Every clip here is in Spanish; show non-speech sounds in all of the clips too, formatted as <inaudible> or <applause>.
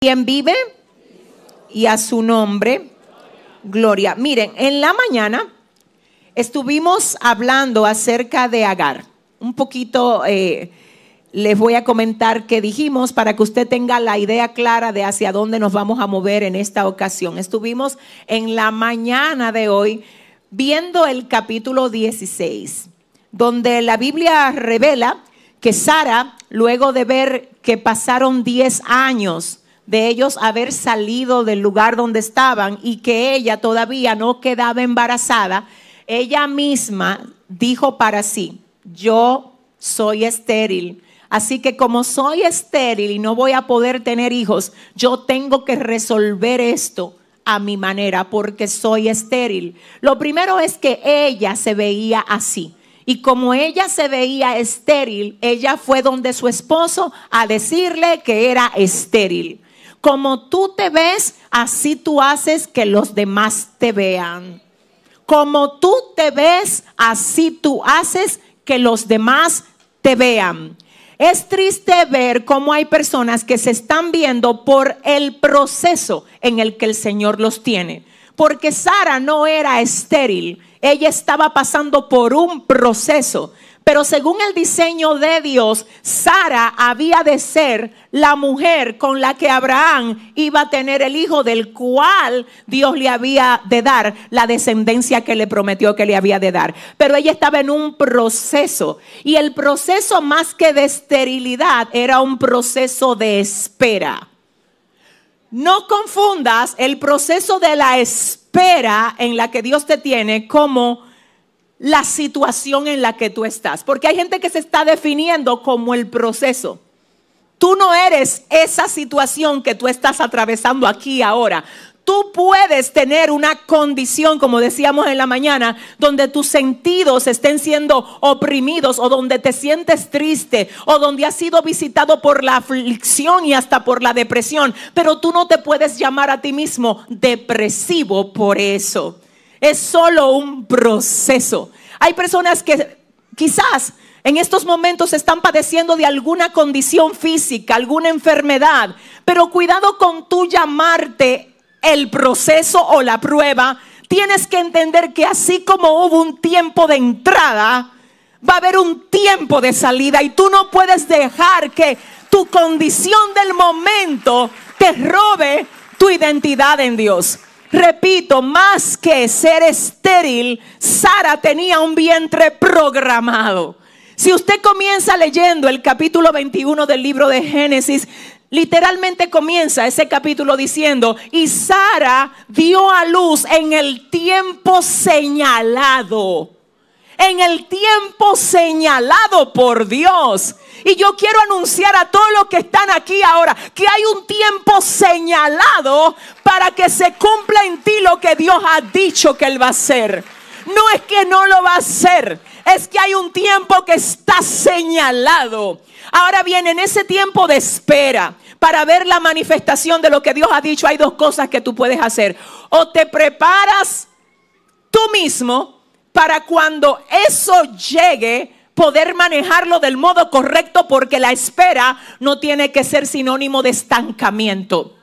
quien vive? Y a su nombre, gloria. Miren, en la mañana estuvimos hablando acerca de Agar. Un poquito eh, les voy a comentar qué dijimos para que usted tenga la idea clara de hacia dónde nos vamos a mover en esta ocasión. Estuvimos en la mañana de hoy viendo el capítulo 16, donde la Biblia revela que Sara, luego de ver que pasaron 10 años, de ellos haber salido del lugar donde estaban y que ella todavía no quedaba embarazada, ella misma dijo para sí, yo soy estéril. Así que como soy estéril y no voy a poder tener hijos, yo tengo que resolver esto a mi manera porque soy estéril. Lo primero es que ella se veía así. Y como ella se veía estéril, ella fue donde su esposo a decirle que era estéril. Como tú te ves, así tú haces que los demás te vean. Como tú te ves, así tú haces que los demás te vean. Es triste ver cómo hay personas que se están viendo por el proceso en el que el Señor los tiene. Porque Sara no era estéril, ella estaba pasando por un proceso. Pero según el diseño de Dios, Sara había de ser la mujer con la que Abraham iba a tener el hijo del cual Dios le había de dar la descendencia que le prometió que le había de dar. Pero ella estaba en un proceso y el proceso más que de esterilidad era un proceso de espera. No confundas el proceso de la espera en la que Dios te tiene como la situación en la que tú estás. Porque hay gente que se está definiendo como el proceso. Tú no eres esa situación que tú estás atravesando aquí ahora. Tú puedes tener una condición, como decíamos en la mañana, donde tus sentidos estén siendo oprimidos o donde te sientes triste o donde has sido visitado por la aflicción y hasta por la depresión. Pero tú no te puedes llamar a ti mismo depresivo por eso. Es solo un proceso. Hay personas que quizás en estos momentos están padeciendo de alguna condición física, alguna enfermedad, pero cuidado con tú llamarte el proceso o la prueba. Tienes que entender que así como hubo un tiempo de entrada, va a haber un tiempo de salida y tú no puedes dejar que tu condición del momento te robe tu identidad en Dios. Repito, más que ser estéril, Sara tenía un vientre programado. Si usted comienza leyendo el capítulo 21 del libro de Génesis, literalmente comienza ese capítulo diciendo, y Sara dio a luz en el tiempo señalado en el tiempo señalado por Dios. Y yo quiero anunciar a todos los que están aquí ahora que hay un tiempo señalado para que se cumpla en ti lo que Dios ha dicho que Él va a hacer. No es que no lo va a hacer, es que hay un tiempo que está señalado. Ahora bien, en ese tiempo de espera para ver la manifestación de lo que Dios ha dicho, hay dos cosas que tú puedes hacer. O te preparas tú mismo para cuando eso llegue, poder manejarlo del modo correcto porque la espera no tiene que ser sinónimo de estancamiento.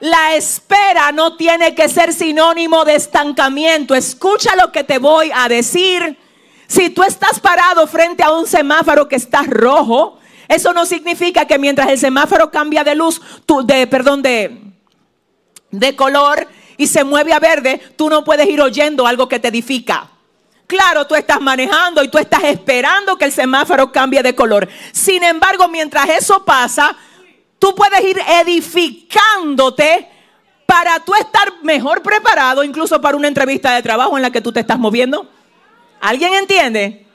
La espera no tiene que ser sinónimo de estancamiento. Escucha lo que te voy a decir. Si tú estás parado frente a un semáforo que está rojo, eso no significa que mientras el semáforo cambia de luz, de, perdón, de, de color, y se mueve a verde, tú no puedes ir oyendo algo que te edifica. Claro, tú estás manejando y tú estás esperando que el semáforo cambie de color. Sin embargo, mientras eso pasa, tú puedes ir edificándote para tú estar mejor preparado, incluso para una entrevista de trabajo en la que tú te estás moviendo. ¿Alguien entiende?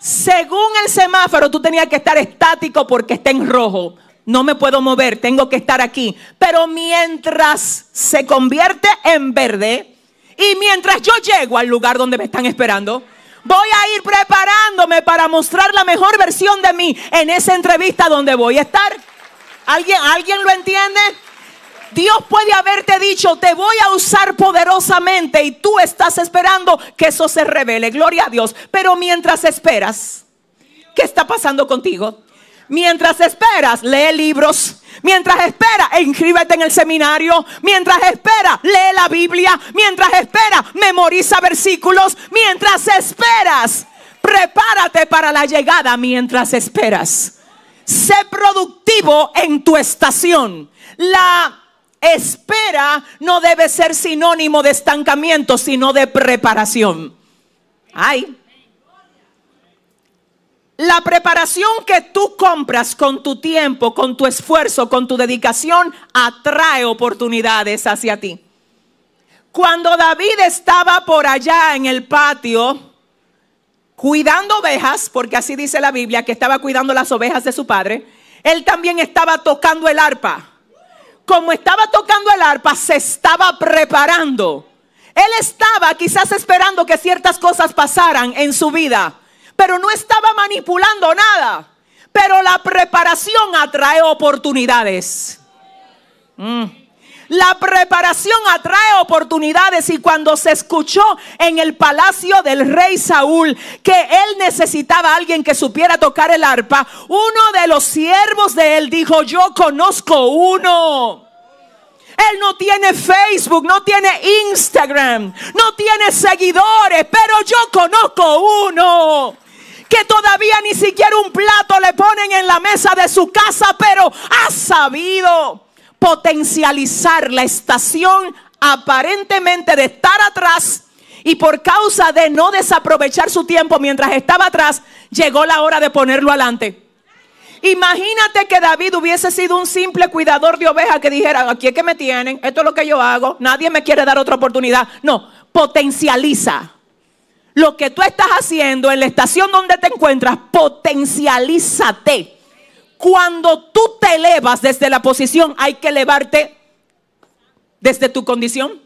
Según el semáforo, tú tenías que estar estático porque está en rojo no me puedo mover, tengo que estar aquí. Pero mientras se convierte en verde y mientras yo llego al lugar donde me están esperando, voy a ir preparándome para mostrar la mejor versión de mí en esa entrevista donde voy a estar. ¿Alguien, ¿alguien lo entiende? Dios puede haberte dicho, te voy a usar poderosamente y tú estás esperando que eso se revele. Gloria a Dios. Pero mientras esperas, ¿qué está pasando contigo? Mientras esperas, lee libros. Mientras espera, inscríbete en el seminario. Mientras espera, lee la Biblia. Mientras espera, memoriza versículos. Mientras esperas, prepárate para la llegada mientras esperas. Sé productivo en tu estación. La espera no debe ser sinónimo de estancamiento, sino de preparación. Ay, la preparación que tú compras con tu tiempo, con tu esfuerzo, con tu dedicación, atrae oportunidades hacia ti. Cuando David estaba por allá en el patio, cuidando ovejas, porque así dice la Biblia, que estaba cuidando las ovejas de su padre, él también estaba tocando el arpa. Como estaba tocando el arpa, se estaba preparando. Él estaba quizás esperando que ciertas cosas pasaran en su vida pero no estaba manipulando nada. Pero la preparación atrae oportunidades. Mm. La preparación atrae oportunidades y cuando se escuchó en el palacio del rey Saúl que él necesitaba a alguien que supiera tocar el arpa, uno de los siervos de él dijo, yo conozco uno. Él no tiene Facebook, no tiene Instagram, no tiene seguidores, pero yo conozco uno que todavía ni siquiera un plato le ponen en la mesa de su casa, pero ha sabido potencializar la estación aparentemente de estar atrás y por causa de no desaprovechar su tiempo mientras estaba atrás, llegó la hora de ponerlo adelante. Imagínate que David hubiese sido un simple cuidador de ovejas que dijera, aquí es que me tienen, esto es lo que yo hago, nadie me quiere dar otra oportunidad. No, potencializa lo que tú estás haciendo en la estación donde te encuentras, potencialízate. Cuando tú te elevas desde la posición, hay que elevarte desde tu condición.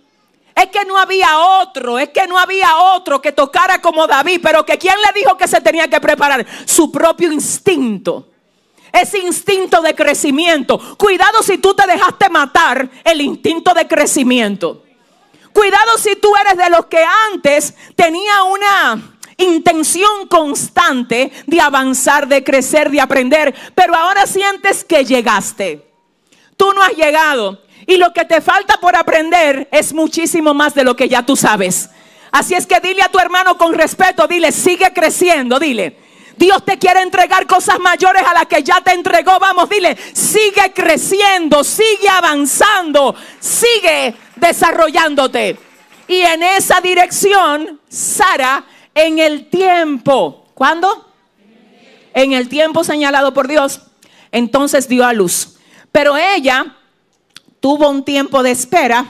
Es que no había otro, es que no había otro que tocara como David, pero que quién le dijo que se tenía que preparar su propio instinto. Ese instinto de crecimiento. Cuidado si tú te dejaste matar el instinto de crecimiento. Cuidado si tú eres de los que antes tenía una intención constante de avanzar, de crecer, de aprender, pero ahora sientes que llegaste. Tú no has llegado y lo que te falta por aprender es muchísimo más de lo que ya tú sabes. Así es que dile a tu hermano con respeto, dile, sigue creciendo, dile. Dios te quiere entregar cosas mayores a las que ya te entregó. Vamos, dile, sigue creciendo, sigue avanzando, sigue desarrollándote. Y en esa dirección, Sara, en el tiempo, ¿cuándo? En el tiempo señalado por Dios, entonces dio a luz. Pero ella tuvo un tiempo de espera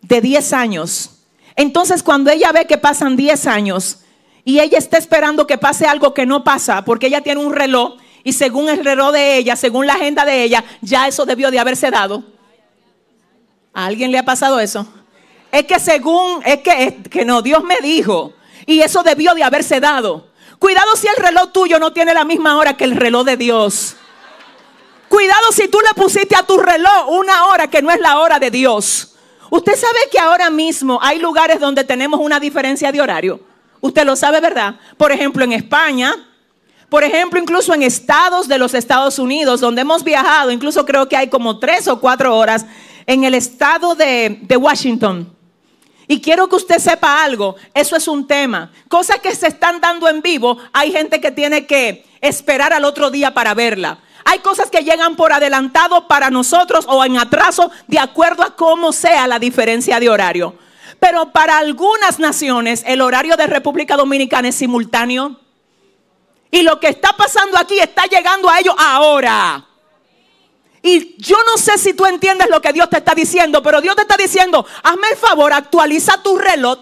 de 10 años. Entonces cuando ella ve que pasan 10 años y ella está esperando que pase algo que no pasa, porque ella tiene un reloj y según el reloj de ella, según la agenda de ella, ya eso debió de haberse dado. ¿A alguien le ha pasado eso? Es que según, es que, que no, Dios me dijo. Y eso debió de haberse dado. Cuidado si el reloj tuyo no tiene la misma hora que el reloj de Dios. Cuidado si tú le pusiste a tu reloj una hora que no es la hora de Dios. Usted sabe que ahora mismo hay lugares donde tenemos una diferencia de horario. Usted lo sabe, ¿verdad? Por ejemplo, en España, por ejemplo, incluso en estados de los Estados Unidos, donde hemos viajado, incluso creo que hay como tres o cuatro horas en el estado de, Washington. Y quiero que usted sepa algo, eso es un tema. Cosas que se están dando en vivo, hay gente que tiene que esperar al otro día para verla. Hay cosas que llegan por adelantado para nosotros o en atraso, de acuerdo a cómo sea la diferencia de horario. Pero para algunas naciones el horario de República Dominicana es simultáneo. Y lo que está pasando aquí está llegando a ellos ahora. Y yo no sé si tú entiendes lo que Dios te está diciendo, pero Dios te está diciendo, hazme el favor, actualiza tu reloj.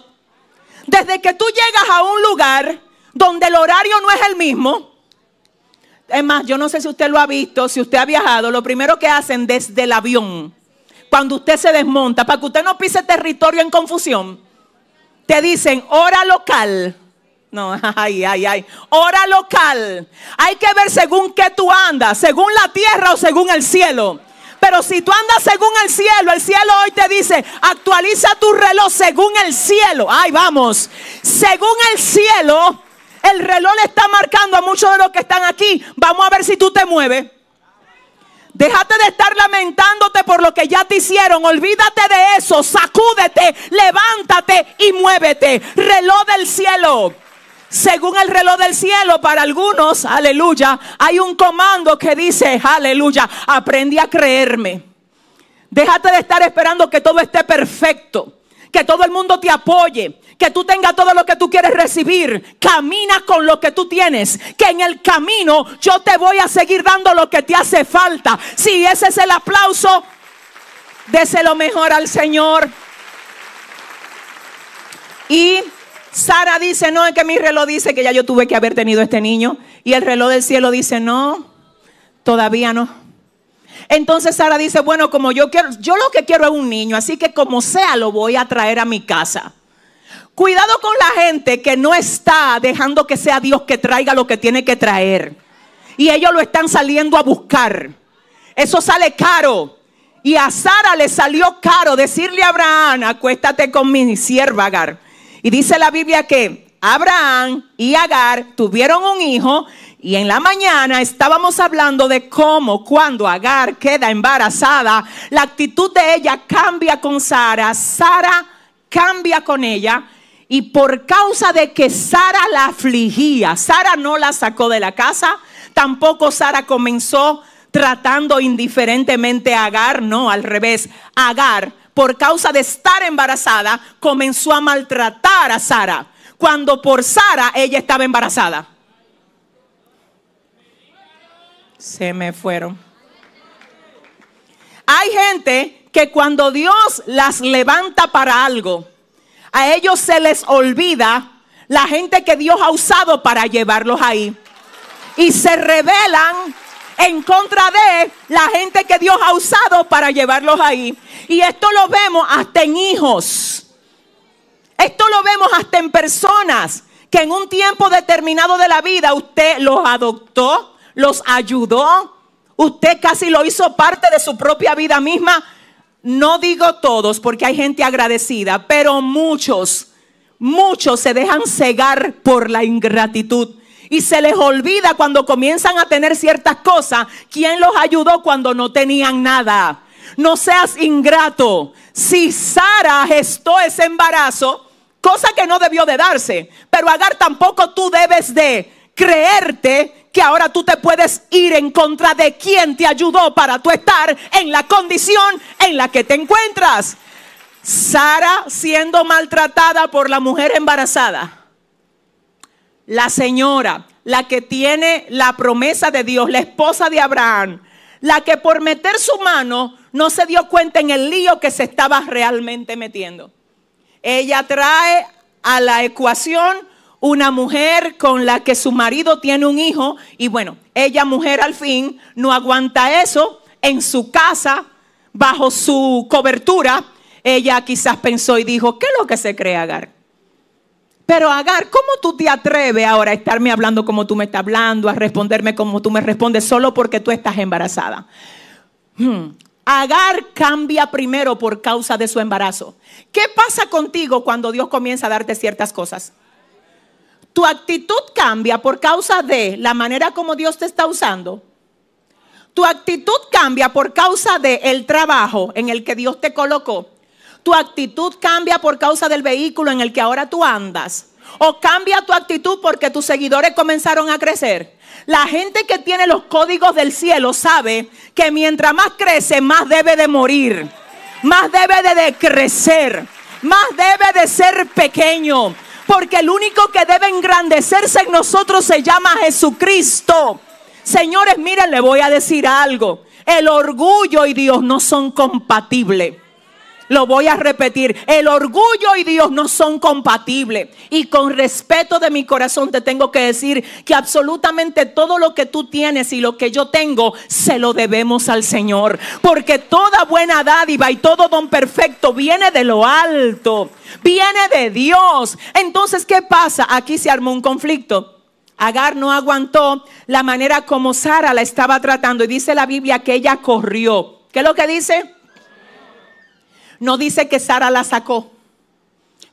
Desde que tú llegas a un lugar donde el horario no es el mismo, es más, yo no sé si usted lo ha visto, si usted ha viajado, lo primero que hacen desde el avión, cuando usted se desmonta, para que usted no pise territorio en confusión, te dicen hora local. No, <laughs> ay, ay, ay. Hora local. Hay que ver según qué tú andas, según la tierra o según el cielo. Pero si tú andas según el cielo, el cielo hoy te dice, actualiza tu reloj según el cielo. Ay, vamos. Según el cielo, el reloj le está marcando a muchos de los que están aquí. Vamos a ver si tú te mueves. Déjate de estar lamentándote por lo que ya te hicieron. Olvídate de eso. Sacúdete, levántate y muévete. Reloj del cielo según el reloj del cielo, para algunos, aleluya, hay un comando que dice, aleluya, aprendí a creerme. Déjate de estar esperando que todo esté perfecto, que todo el mundo te apoye, que tú tengas todo lo que tú quieres recibir. Camina con lo que tú tienes, que en el camino yo te voy a seguir dando lo que te hace falta. Si ese es el aplauso, lo mejor al Señor. Y Sara dice, no, es que mi reloj dice que ya yo tuve que haber tenido este niño. Y el reloj del cielo dice, no, todavía no. Entonces Sara dice, bueno, como yo quiero, yo lo que quiero es un niño, así que como sea lo voy a traer a mi casa. Cuidado con la gente que no está dejando que sea Dios que traiga lo que tiene que traer. Y ellos lo están saliendo a buscar. Eso sale caro. Y a Sara le salió caro decirle a Abraham, acuéstate con mi sierva Agar. Y dice la Biblia que Abraham y Agar tuvieron un hijo y en la mañana estábamos hablando de cómo cuando Agar queda embarazada, la actitud de ella cambia con Sara, Sara cambia con ella. Y por causa de que Sara la afligía, Sara no la sacó de la casa, tampoco Sara comenzó tratando indiferentemente a Agar, no, al revés, Agar por causa de estar embarazada, comenzó a maltratar a Sara, cuando por Sara ella estaba embarazada. Se me fueron. Hay gente que cuando Dios las levanta para algo, a ellos se les olvida la gente que Dios ha usado para llevarlos ahí. Y se revelan en contra de la gente que Dios ha usado para llevarlos ahí. Y esto lo vemos hasta en hijos. Esto lo vemos hasta en personas que en un tiempo determinado de la vida usted los adoptó, los ayudó, usted casi lo hizo parte de su propia vida misma. No digo todos porque hay gente agradecida, pero muchos, muchos se dejan cegar por la ingratitud y se les olvida cuando comienzan a tener ciertas cosas, quién los ayudó cuando no tenían nada. No seas ingrato. Si Sara gestó ese embarazo, cosa que no debió de darse, pero Agar tampoco tú debes de creerte que ahora tú te puedes ir en contra de quien te ayudó para tú estar en la condición en la que te encuentras. Sara siendo maltratada por la mujer embarazada la señora, la que tiene la promesa de Dios, la esposa de Abraham, la que por meter su mano no se dio cuenta en el lío que se estaba realmente metiendo. Ella trae a la ecuación una mujer con la que su marido tiene un hijo y bueno, ella mujer al fin no aguanta eso en su casa, bajo su cobertura. Ella quizás pensó y dijo, ¿qué es lo que se cree Agar? Pero Agar, ¿cómo tú te atreves ahora a estarme hablando como tú me estás hablando, a responderme como tú me respondes, solo porque tú estás embarazada? Hmm. Agar cambia primero por causa de su embarazo. ¿Qué pasa contigo cuando Dios comienza a darte ciertas cosas? Tu actitud cambia por causa de la manera como Dios te está usando. Tu actitud cambia por causa de el trabajo en el que Dios te colocó tu actitud cambia por causa del vehículo en el que ahora tú andas. O cambia tu actitud porque tus seguidores comenzaron a crecer. La gente que tiene los códigos del cielo sabe que mientras más crece, más debe de morir, más debe de decrecer, más debe de ser pequeño. Porque el único que debe engrandecerse en nosotros se llama Jesucristo. Señores, miren, le voy a decir algo. El orgullo y Dios no son compatibles. Lo voy a repetir, el orgullo y Dios no son compatibles. Y con respeto de mi corazón te tengo que decir que absolutamente todo lo que tú tienes y lo que yo tengo, se lo debemos al Señor. Porque toda buena dádiva y todo don perfecto viene de lo alto, viene de Dios. Entonces, ¿qué pasa? Aquí se armó un conflicto. Agar no aguantó la manera como Sara la estaba tratando y dice la Biblia que ella corrió. ¿Qué es lo que dice? No dice que Sara la sacó.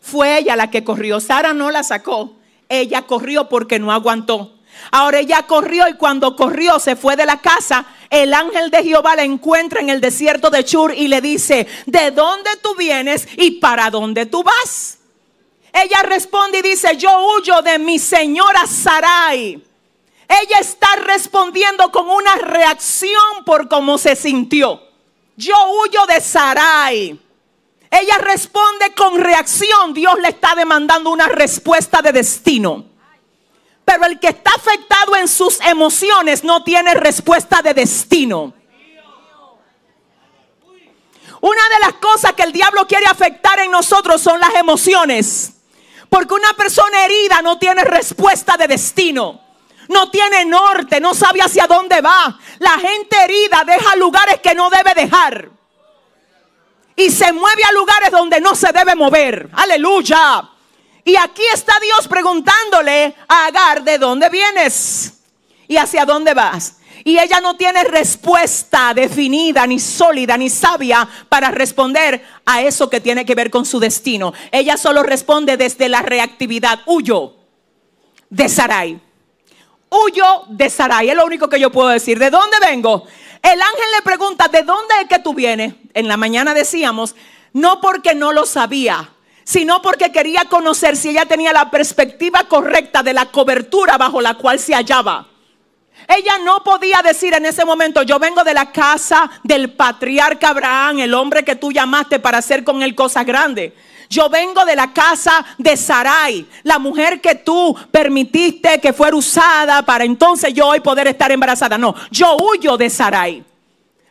Fue ella la que corrió. Sara no la sacó. Ella corrió porque no aguantó. Ahora ella corrió y cuando corrió se fue de la casa. El ángel de Jehová la encuentra en el desierto de Chur y le dice, ¿de dónde tú vienes y para dónde tú vas? Ella responde y dice, yo huyo de mi señora Sarai. Ella está respondiendo con una reacción por cómo se sintió. Yo huyo de Sarai. Ella responde con reacción. Dios le está demandando una respuesta de destino. Pero el que está afectado en sus emociones no tiene respuesta de destino. Una de las cosas que el diablo quiere afectar en nosotros son las emociones. Porque una persona herida no tiene respuesta de destino. No tiene norte, no sabe hacia dónde va. La gente herida deja lugares que no debe dejar y se mueve a lugares donde no se debe mover. Aleluya. Y aquí está Dios preguntándole a Agar, ¿de dónde vienes? ¿Y hacia dónde vas? Y ella no tiene respuesta definida, ni sólida, ni sabia para responder a eso que tiene que ver con su destino. Ella solo responde desde la reactividad. Huyo de Sarai. Huyo de Sarai. Es lo único que yo puedo decir. ¿De dónde vengo? El ángel le pregunta, ¿de dónde es que tú vienes? En la mañana decíamos, no porque no lo sabía, sino porque quería conocer si ella tenía la perspectiva correcta de la cobertura bajo la cual se hallaba. Ella no podía decir en ese momento, yo vengo de la casa del patriarca Abraham, el hombre que tú llamaste para hacer con él cosas grandes. Yo vengo de la casa de Sarai, la mujer que tú permitiste que fuera usada para entonces yo hoy poder estar embarazada. No, yo huyo de Sarai.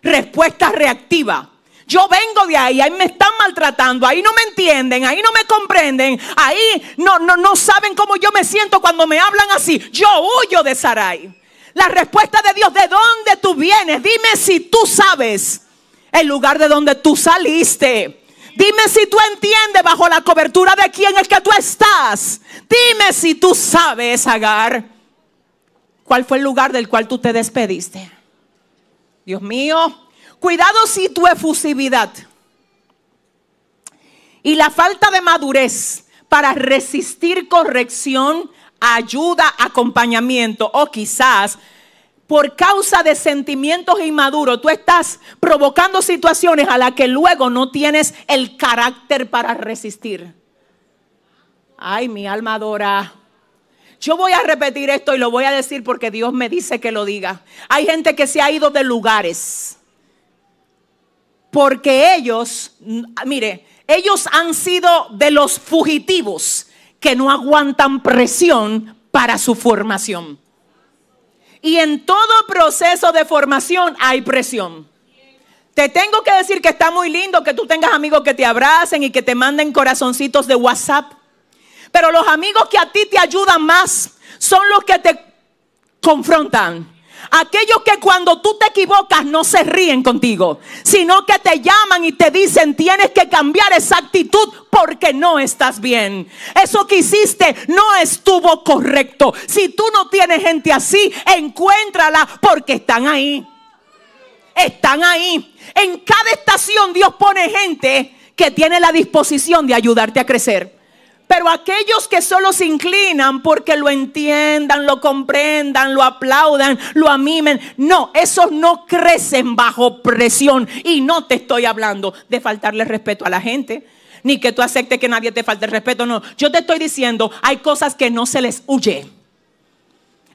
Respuesta reactiva. Yo vengo de ahí, ahí me están maltratando, ahí no me entienden, ahí no me comprenden, ahí no, no, no saben cómo yo me siento cuando me hablan así. Yo huyo de Sarai. La respuesta de Dios, ¿de dónde tú vienes? Dime si tú sabes el lugar de donde tú saliste. Dime si tú entiendes bajo la cobertura de quién es que tú estás. Dime si tú sabes, Agar, cuál fue el lugar del cual tú te despediste. Dios mío, cuidado si tu efusividad y la falta de madurez para resistir corrección, ayuda, acompañamiento o quizás por causa de sentimientos inmaduros, tú estás provocando situaciones a las que luego no tienes el carácter para resistir. Ay, mi alma adora. Yo voy a repetir esto y lo voy a decir porque Dios me dice que lo diga. Hay gente que se ha ido de lugares. Porque ellos, mire, ellos han sido de los fugitivos que no aguantan presión para su formación. Y en todo proceso de formación hay presión. Te tengo que decir que está muy lindo que tú tengas amigos que te abracen y que te manden corazoncitos de WhatsApp. Pero los amigos que a ti te ayudan más son los que te confrontan Aquellos que cuando tú te equivocas no se ríen contigo, sino que te llaman y te dicen tienes que cambiar esa actitud porque no estás bien. Eso que hiciste no estuvo correcto. Si tú no tienes gente así, encuéntrala porque están ahí. Están ahí. En cada estación Dios pone gente que tiene la disposición de ayudarte a crecer. Pero aquellos que solo se inclinan porque lo entiendan, lo comprendan, lo aplaudan, lo amimen, no, esos no crecen bajo presión. Y no te estoy hablando de faltarle respeto a la gente, ni que tú aceptes que nadie te falte el respeto, no. Yo te estoy diciendo, hay cosas que no se les huye.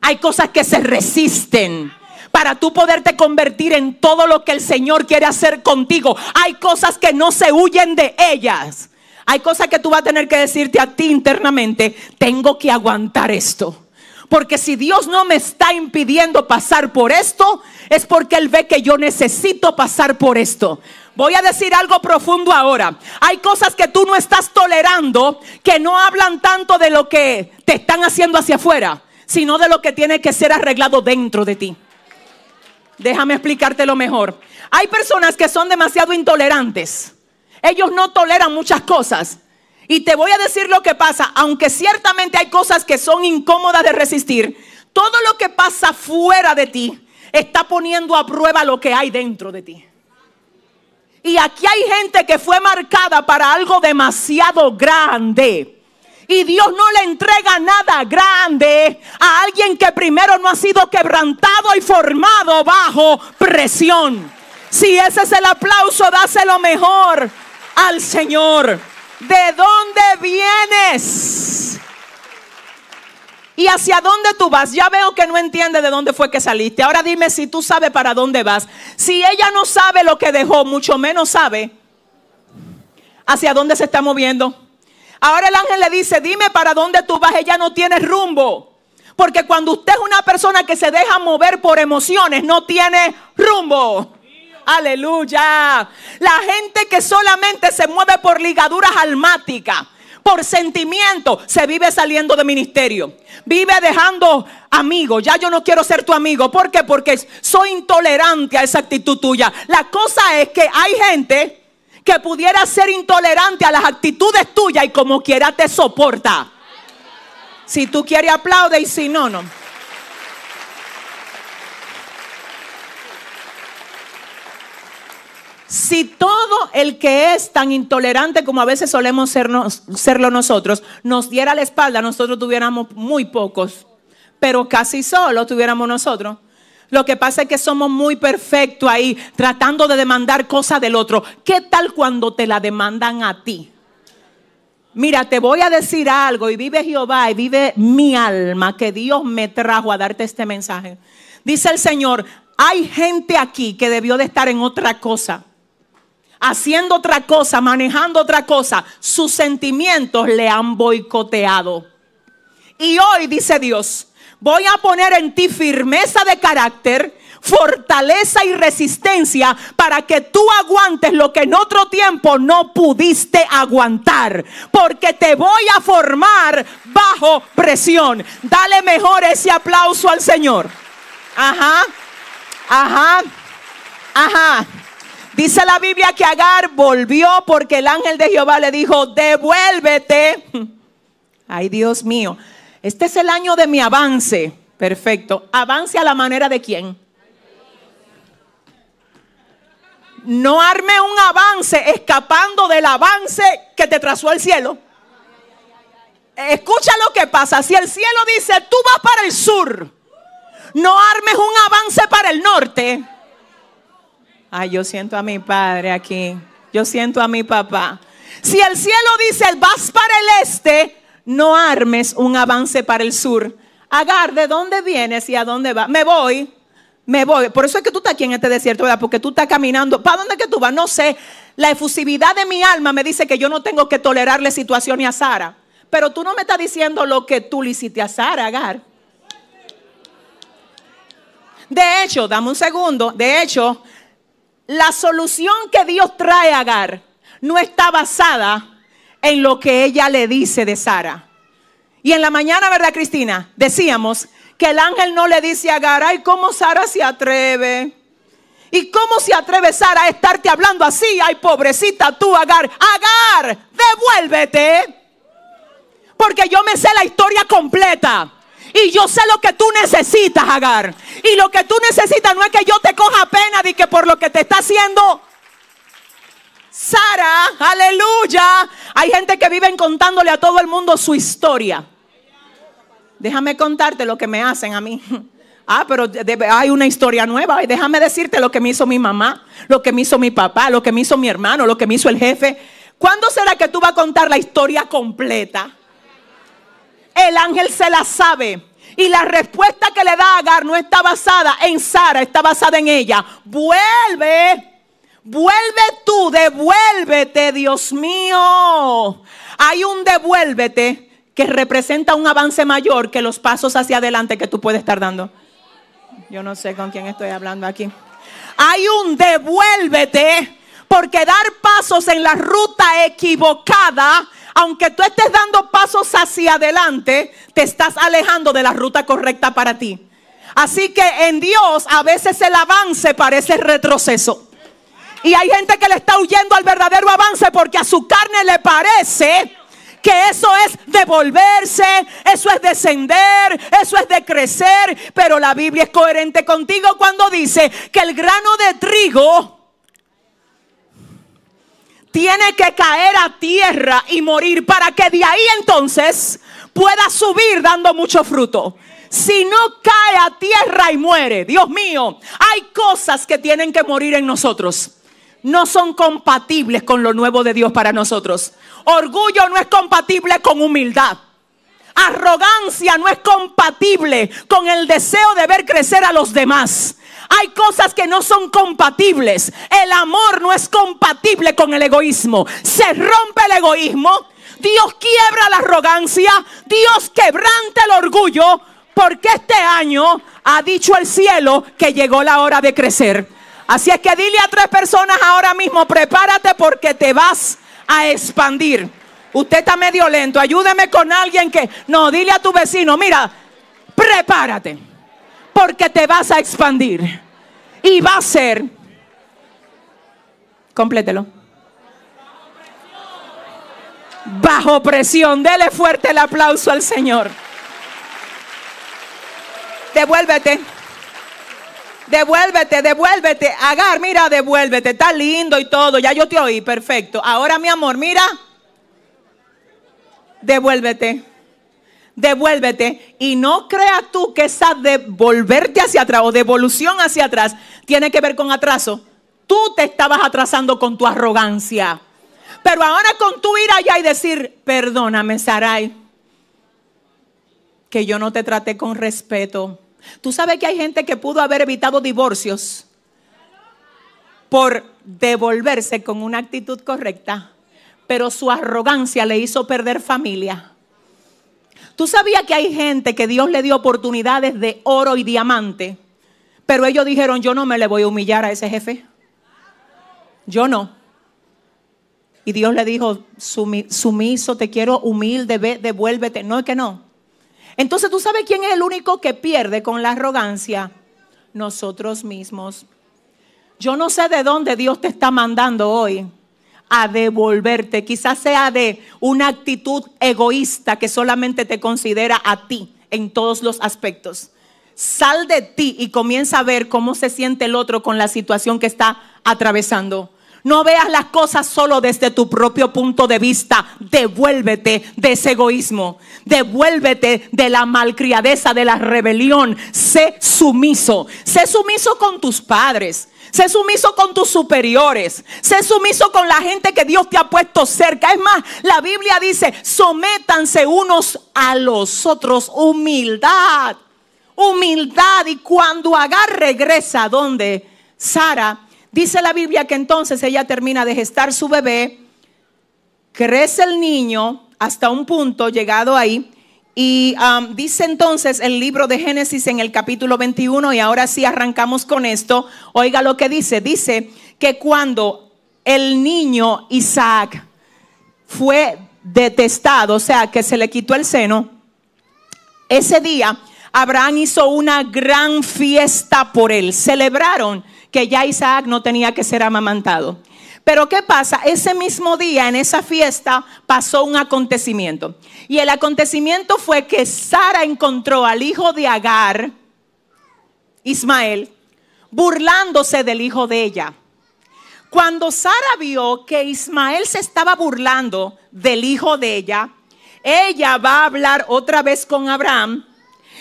Hay cosas que se resisten para tú poderte convertir en todo lo que el Señor quiere hacer contigo. Hay cosas que no se huyen de ellas. Hay cosas que tú vas a tener que decirte a ti internamente, tengo que aguantar esto. Porque si Dios no me está impidiendo pasar por esto, es porque Él ve que yo necesito pasar por esto. Voy a decir algo profundo ahora. Hay cosas que tú no estás tolerando que no hablan tanto de lo que te están haciendo hacia afuera, sino de lo que tiene que ser arreglado dentro de ti. Déjame explicártelo mejor. Hay personas que son demasiado intolerantes ellos no toleran muchas cosas. Y te voy a decir lo que pasa, aunque ciertamente hay cosas que son incómodas de resistir, todo lo que pasa fuera de ti está poniendo a prueba lo que hay dentro de ti. Y aquí hay gente que fue marcada para algo demasiado grande. Y Dios no le entrega nada grande a alguien que primero no ha sido quebrantado y formado bajo presión. Si ese es el aplauso, dáselo mejor al Señor. ¿De dónde vienes? ¿Y hacia dónde tú vas? Ya veo que no entiende de dónde fue que saliste. Ahora dime si tú sabes para dónde vas. Si ella no sabe lo que dejó, mucho menos sabe hacia dónde se está moviendo. Ahora el ángel le dice, dime para dónde tú vas. Ella no tiene rumbo. Porque cuando usted es una persona que se deja mover por emociones, no tiene rumbo. Aleluya. La gente que solamente se mueve por ligaduras almáticas por sentimiento, se vive saliendo de ministerio. Vive dejando amigos. Ya yo no quiero ser tu amigo. ¿Por qué? Porque soy intolerante a esa actitud tuya. La cosa es que hay gente que pudiera ser intolerante a las actitudes tuyas y como quiera te soporta. Si tú quieres aplaude y si no, no. Si todo el que es tan intolerante como a veces solemos serlo nosotros nos diera la espalda, nosotros tuviéramos muy pocos, pero casi solo tuviéramos nosotros. Lo que pasa es que somos muy perfectos ahí tratando de demandar cosas del otro. ¿Qué tal cuando te la demandan a ti? Mira, te voy a decir algo y vive Jehová y vive mi alma que Dios me trajo a darte este mensaje. Dice el Señor, hay gente aquí que debió de estar en otra cosa haciendo otra cosa, manejando otra cosa, sus sentimientos le han boicoteado. Y hoy dice Dios, voy a poner en ti firmeza de carácter, fortaleza y resistencia para que tú aguantes lo que en otro tiempo no pudiste aguantar. Porque te voy a formar bajo presión. Dale mejor ese aplauso al Señor. Ajá, ajá, ajá. Dice la Biblia que Agar volvió porque el ángel de Jehová le dijo, devuélvete. <laughs> Ay, Dios mío, este es el año de mi avance. Perfecto. Avance a la manera de quién. No arme un avance escapando del avance que te trazó el cielo. Escucha lo que pasa. Si el cielo dice, tú vas para el sur, no armes un avance para el norte Ay, yo siento a mi padre aquí. Yo siento a mi papá. Si el cielo dice, vas para el este, no armes un avance para el sur. Agar, ¿de dónde vienes y a dónde vas? Me voy, me voy. Por eso es que tú estás aquí en este desierto, ¿verdad? Porque tú estás caminando. ¿Para dónde que tú vas? No sé. La efusividad de mi alma me dice que yo no tengo que tolerarle situaciones a Sara. Pero tú no me estás diciendo lo que tú le hiciste a Sara, Agar. De hecho, dame un segundo. De hecho, la solución que Dios trae a Agar no está basada en lo que ella le dice de Sara. Y en la mañana, ¿verdad, Cristina? Decíamos que el ángel no le dice a Agar, ay, ¿cómo Sara se atreve? ¿Y cómo se atreve Sara a estarte hablando así? Ay, pobrecita tú, Agar. Agar, devuélvete. Porque yo me sé la historia completa. Y yo sé lo que tú necesitas, Agar. Y lo que tú necesitas no es que yo te coja pena de que por lo que te está haciendo Sara, aleluya. Hay gente que vive contándole a todo el mundo su historia. Déjame contarte lo que me hacen a mí. <laughs> Ah, pero hay una historia nueva. Déjame decirte lo que me hizo mi mamá, lo que me hizo mi papá, lo que me hizo mi hermano, lo que me hizo el jefe. ¿Cuándo será que tú vas a contar la historia completa? el ángel se la sabe. Y la respuesta que le da Agar no está basada en Sara, está basada en ella. Vuelve. Vuelve tú, devuélvete, Dios mío. Hay un devuélvete que representa un avance mayor que los pasos hacia adelante que tú puedes estar dando. Yo no sé con quién estoy hablando aquí. Hay un devuélvete porque dar pasos en la ruta equivocada aunque tú estés dando pasos hacia adelante, te estás alejando de la ruta correcta para ti. Así que en Dios a veces el avance parece retroceso. Y hay gente que le está huyendo al verdadero avance porque a su carne le parece que eso es devolverse, eso es descender, eso es decrecer. Pero la Biblia es coherente contigo cuando dice que el grano de trigo tiene que caer a tierra y morir para que de ahí entonces pueda subir dando mucho fruto. Si no cae a tierra y muere, Dios mío, hay cosas que tienen que morir en nosotros. No son compatibles con lo nuevo de Dios para nosotros. Orgullo no es compatible con humildad. Arrogancia no es compatible con el deseo de ver crecer a los demás. Hay cosas que no son compatibles. El amor no es compatible con el egoísmo. Se rompe el egoísmo. Dios quiebra la arrogancia. Dios quebrante el orgullo. Porque este año ha dicho el cielo que llegó la hora de crecer. Así es que dile a tres personas ahora mismo, prepárate porque te vas a expandir. Usted está medio lento. Ayúdeme con alguien que. No, dile a tu vecino, mira, prepárate. Porque te vas a expandir. Y va a ser. Complételo. Bajo presión. Dele fuerte el aplauso al Señor. Devuélvete. Devuélvete, devuélvete. Agar, mira, devuélvete. Está lindo y todo. Ya yo te oí. Perfecto. Ahora, mi amor, mira devuélvete. Devuélvete y no creas tú que esa devolverte hacia atrás o devolución hacia atrás tiene que ver con atraso. Tú te estabas atrasando con tu arrogancia. Pero ahora con tu ir allá y decir, perdóname, Sarai, que yo no te traté con respeto. Tú sabes que hay gente que pudo haber evitado divorcios por devolverse con una actitud correcta pero su arrogancia le hizo perder familia. Tú sabías que hay gente que Dios le dio oportunidades de oro y diamante, pero ellos dijeron, yo no me le voy a humillar a ese jefe. Yo no. Y Dios le dijo, sumiso, te quiero humilde, devuélvete. No es que no. Entonces tú sabes quién es el único que pierde con la arrogancia. Nosotros mismos. Yo no sé de dónde Dios te está mandando hoy a devolverte. Quizás sea de una actitud egoísta que solamente te considera a ti en todos los aspectos. Sal de ti y comienza a ver cómo se siente el otro con la situación que está atravesando. No veas las cosas solo desde tu propio punto de vista. Devuélvete de ese egoísmo. Devuélvete de la malcriadeza, de la rebelión. Sé sumiso. Sé sumiso con tus padres. Sé sumiso con tus superiores. Sé sumiso con la gente que Dios te ha puesto cerca. Es más, la Biblia dice, sométanse unos a los otros. Humildad. Humildad. Y cuando Agar regresa, donde Sara, dice la Biblia que entonces ella termina de gestar su bebé. Crece el niño hasta un punto llegado ahí y um, dice entonces el libro de Génesis en el capítulo 21, y ahora sí arrancamos con esto, oiga lo que dice, dice que cuando el niño Isaac fue detestado, o sea, que se le quitó el seno, ese día Abraham hizo una gran fiesta por él, celebraron que ya Isaac no tenía que ser amamantado. Pero ¿qué pasa? Ese mismo día, en esa fiesta, pasó un acontecimiento. Y el acontecimiento fue que Sara encontró al hijo de Agar, Ismael, burlándose del hijo de ella. Cuando Sara vio que Ismael se estaba burlando del hijo de ella, ella va a hablar otra vez con Abraham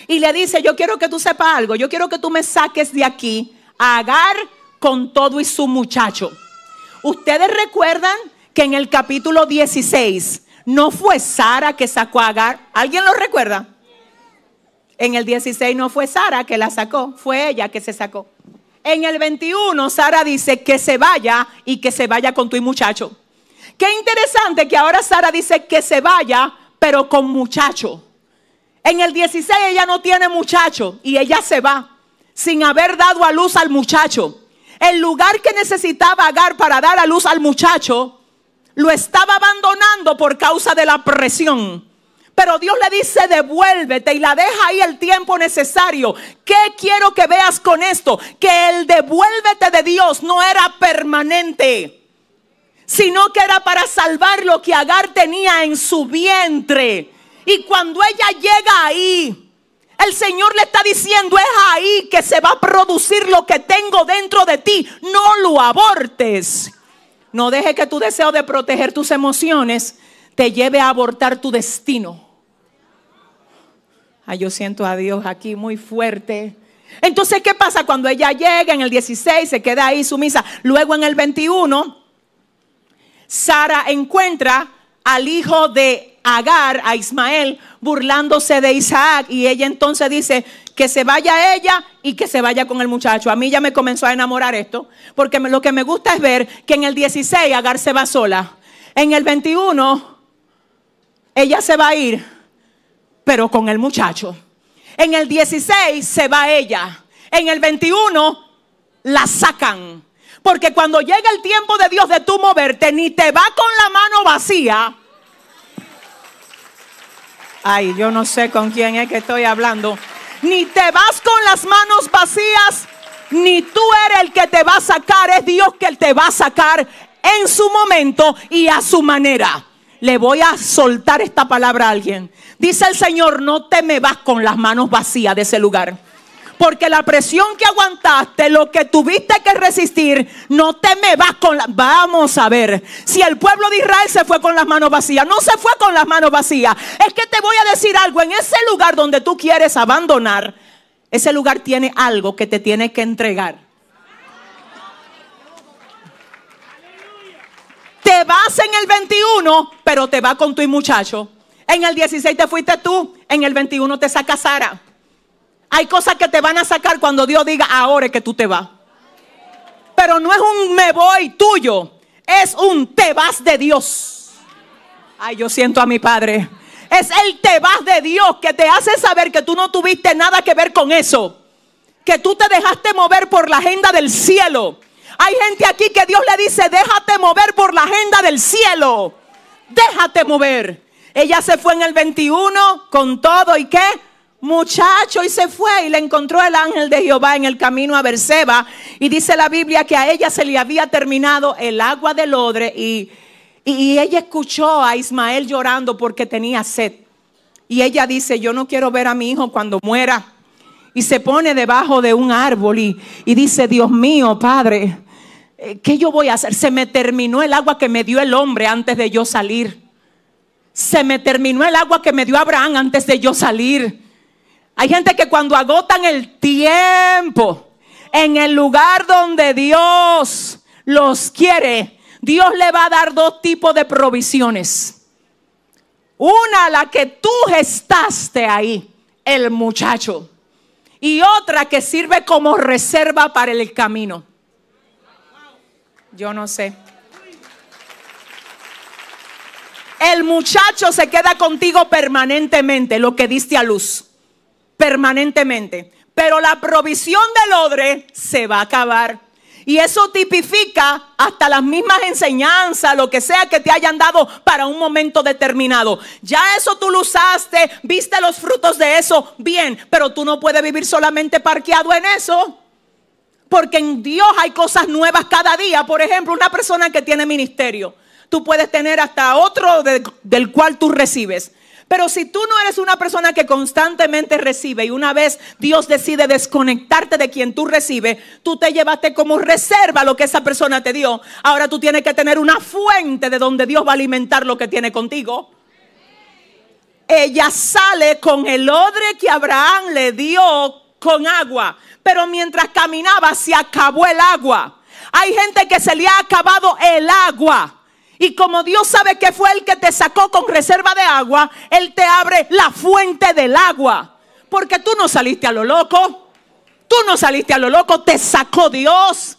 y le dice, yo quiero que tú sepas algo, yo quiero que tú me saques de aquí a Agar con todo y su muchacho. Ustedes recuerdan que en el capítulo 16 no fue Sara que sacó a Agar. ¿Alguien lo recuerda? En el 16 no fue Sara que la sacó, fue ella que se sacó. En el 21 Sara dice que se vaya y que se vaya con tu muchacho. Qué interesante que ahora Sara dice que se vaya, pero con muchacho. En el 16 ella no tiene muchacho y ella se va sin haber dado a luz al muchacho. El lugar que necesitaba Agar para dar a luz al muchacho, lo estaba abandonando por causa de la presión. Pero Dios le dice, devuélvete y la deja ahí el tiempo necesario. ¿Qué quiero que veas con esto? Que el devuélvete de Dios no era permanente, sino que era para salvar lo que Agar tenía en su vientre. Y cuando ella llega ahí, el Señor le está diciendo, es ahí que se va a producir lo que tengo dentro de ti. No lo abortes. No deje que tu deseo de proteger tus emociones te lleve a abortar tu destino. Ay, yo siento a Dios aquí muy fuerte. Entonces, ¿qué pasa cuando ella llega en el 16, se queda ahí sumisa? Luego en el 21, Sara encuentra al hijo de Agar a Ismael burlándose de Isaac y ella entonces dice que se vaya ella y que se vaya con el muchacho. A mí ya me comenzó a enamorar esto, porque lo que me gusta es ver que en el 16 Agar se va sola, en el 21 ella se va a ir, pero con el muchacho. En el 16 se va ella, en el 21 la sacan. Porque cuando llega el tiempo de Dios de tú moverte, ni te va con la mano vacía, Ay, yo no sé con quién es que estoy hablando. Ni te vas con las manos vacías, ni tú eres el que te va a sacar, es Dios que te va a sacar en su momento y a su manera. Le voy a soltar esta palabra a alguien. Dice el Señor, no te me vas con las manos vacías de ese lugar porque la presión que aguantaste, lo que tuviste que resistir, no te me vas con la... Vamos a ver, si el pueblo de Israel se fue con las manos vacías, no se fue con las manos vacías. Es que te voy a decir algo, en ese lugar donde tú quieres abandonar, ese lugar tiene algo que te tiene que entregar. Te vas en el 21, pero te va con tu muchacho. En el 16 te fuiste tú, en el 21 te saca Sara. Hay cosas que te van a sacar cuando Dios diga, ahora es que tú te vas. Pero no es un me voy tuyo, es un te vas de Dios. Ay, yo siento a mi padre. Es el te vas de Dios que te hace saber que tú no tuviste nada que ver con eso. Que tú te dejaste mover por la agenda del cielo. Hay gente aquí que Dios le dice, déjate mover por la agenda del cielo. Déjate mover. Ella se fue en el 21 con todo y qué? muchacho, y se fue y le encontró el ángel de Jehová en el camino a Berseba. Y dice la Biblia que a ella se le había terminado el agua del odre y, ella escuchó a Ismael llorando porque tenía sed. Y ella dice, yo no quiero ver a mi hijo cuando muera. Y se pone debajo de un árbol y, y dice, Dios mío, Padre, eh, ¿qué yo voy a hacer? Se me terminó el agua que me dio el hombre antes de yo salir. Se me terminó el agua que me dio Abraham antes de yo salir. Hay gente que cuando agotan el tiempo en el lugar donde Dios los quiere, Dios le va a dar dos tipos de provisiones. Una, la que tú gestaste ahí, el muchacho. Y otra que sirve como reserva para el camino. Yo no sé. El muchacho se queda contigo permanentemente, lo que diste a luz permanentemente. Pero la provisión del odre se va a acabar. Y eso tipifica hasta las mismas enseñanzas, lo que sea que te hayan dado para un momento determinado. Ya eso tú lo usaste, viste los frutos de eso, bien, pero tú no puedes vivir solamente parqueado en eso. Porque en Dios hay cosas nuevas cada día. Por ejemplo, una persona que tiene ministerio, tú puedes tener hasta otro del cual tú recibes. Pero si tú no eres una persona que constantemente recibe y una vez Dios decide desconectarte de quien tú recibes, tú te llevaste como reserva lo que esa persona te dio. Ahora tú tienes que tener una fuente de donde Dios va a alimentar lo que tiene contigo. Ella sale con el odre que Abraham le dio con agua, pero mientras caminaba se acabó el agua. Hay gente que se le ha acabado el agua. Y como Dios sabe que fue el que te sacó con reserva de agua, Él te abre la fuente del agua. Porque tú no saliste a lo loco. Tú no saliste a lo loco, te sacó Dios.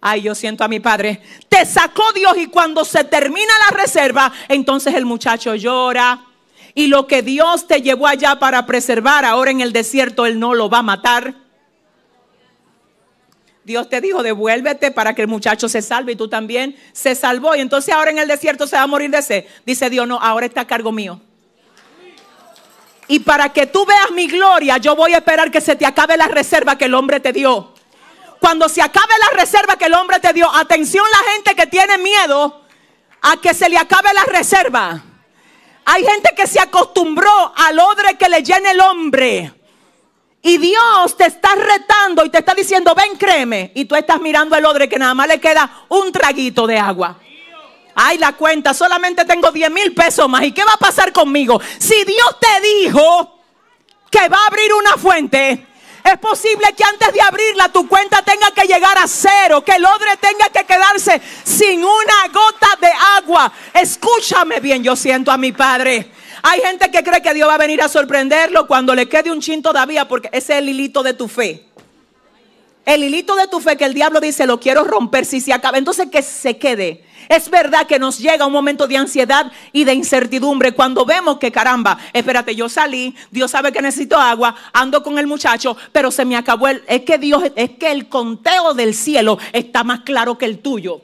Ay, yo siento a mi padre. Te sacó Dios y cuando se termina la reserva, entonces el muchacho llora. Y lo que Dios te llevó allá para preservar ahora en el desierto, Él no lo va a matar. Dios te dijo, devuélvete para que el muchacho se salve y tú también se salvó. Y entonces ahora en el desierto se va a morir de sed. Dice Dios, no, ahora está a cargo mío. Y para que tú veas mi gloria, yo voy a esperar que se te acabe la reserva que el hombre te dio. Cuando se acabe la reserva que el hombre te dio, atención la gente que tiene miedo a que se le acabe la reserva. Hay gente que se acostumbró al odre que le llena el hombre. Y Dios te está retando y te está diciendo, ven, créeme. Y tú estás mirando al odre que nada más le queda un traguito de agua. Ay, la cuenta, solamente tengo 10 mil pesos más. ¿Y qué va a pasar conmigo? Si Dios te dijo que va a abrir una fuente, es posible que antes de abrirla tu cuenta tenga que llegar a cero, que el odre tenga que quedarse sin una gota de agua. Escúchame bien, yo siento a mi padre. Hay gente que cree que Dios va a venir a sorprenderlo cuando le quede un chin todavía, porque ese es el hilito de tu fe. El hilito de tu fe que el diablo dice, lo quiero romper si se acaba. Entonces que se quede. Es verdad que nos llega un momento de ansiedad y de incertidumbre cuando vemos que caramba, espérate, yo salí, Dios sabe que necesito agua, ando con el muchacho, pero se me acabó el... Es que Dios, es que el conteo del cielo está más claro que el tuyo.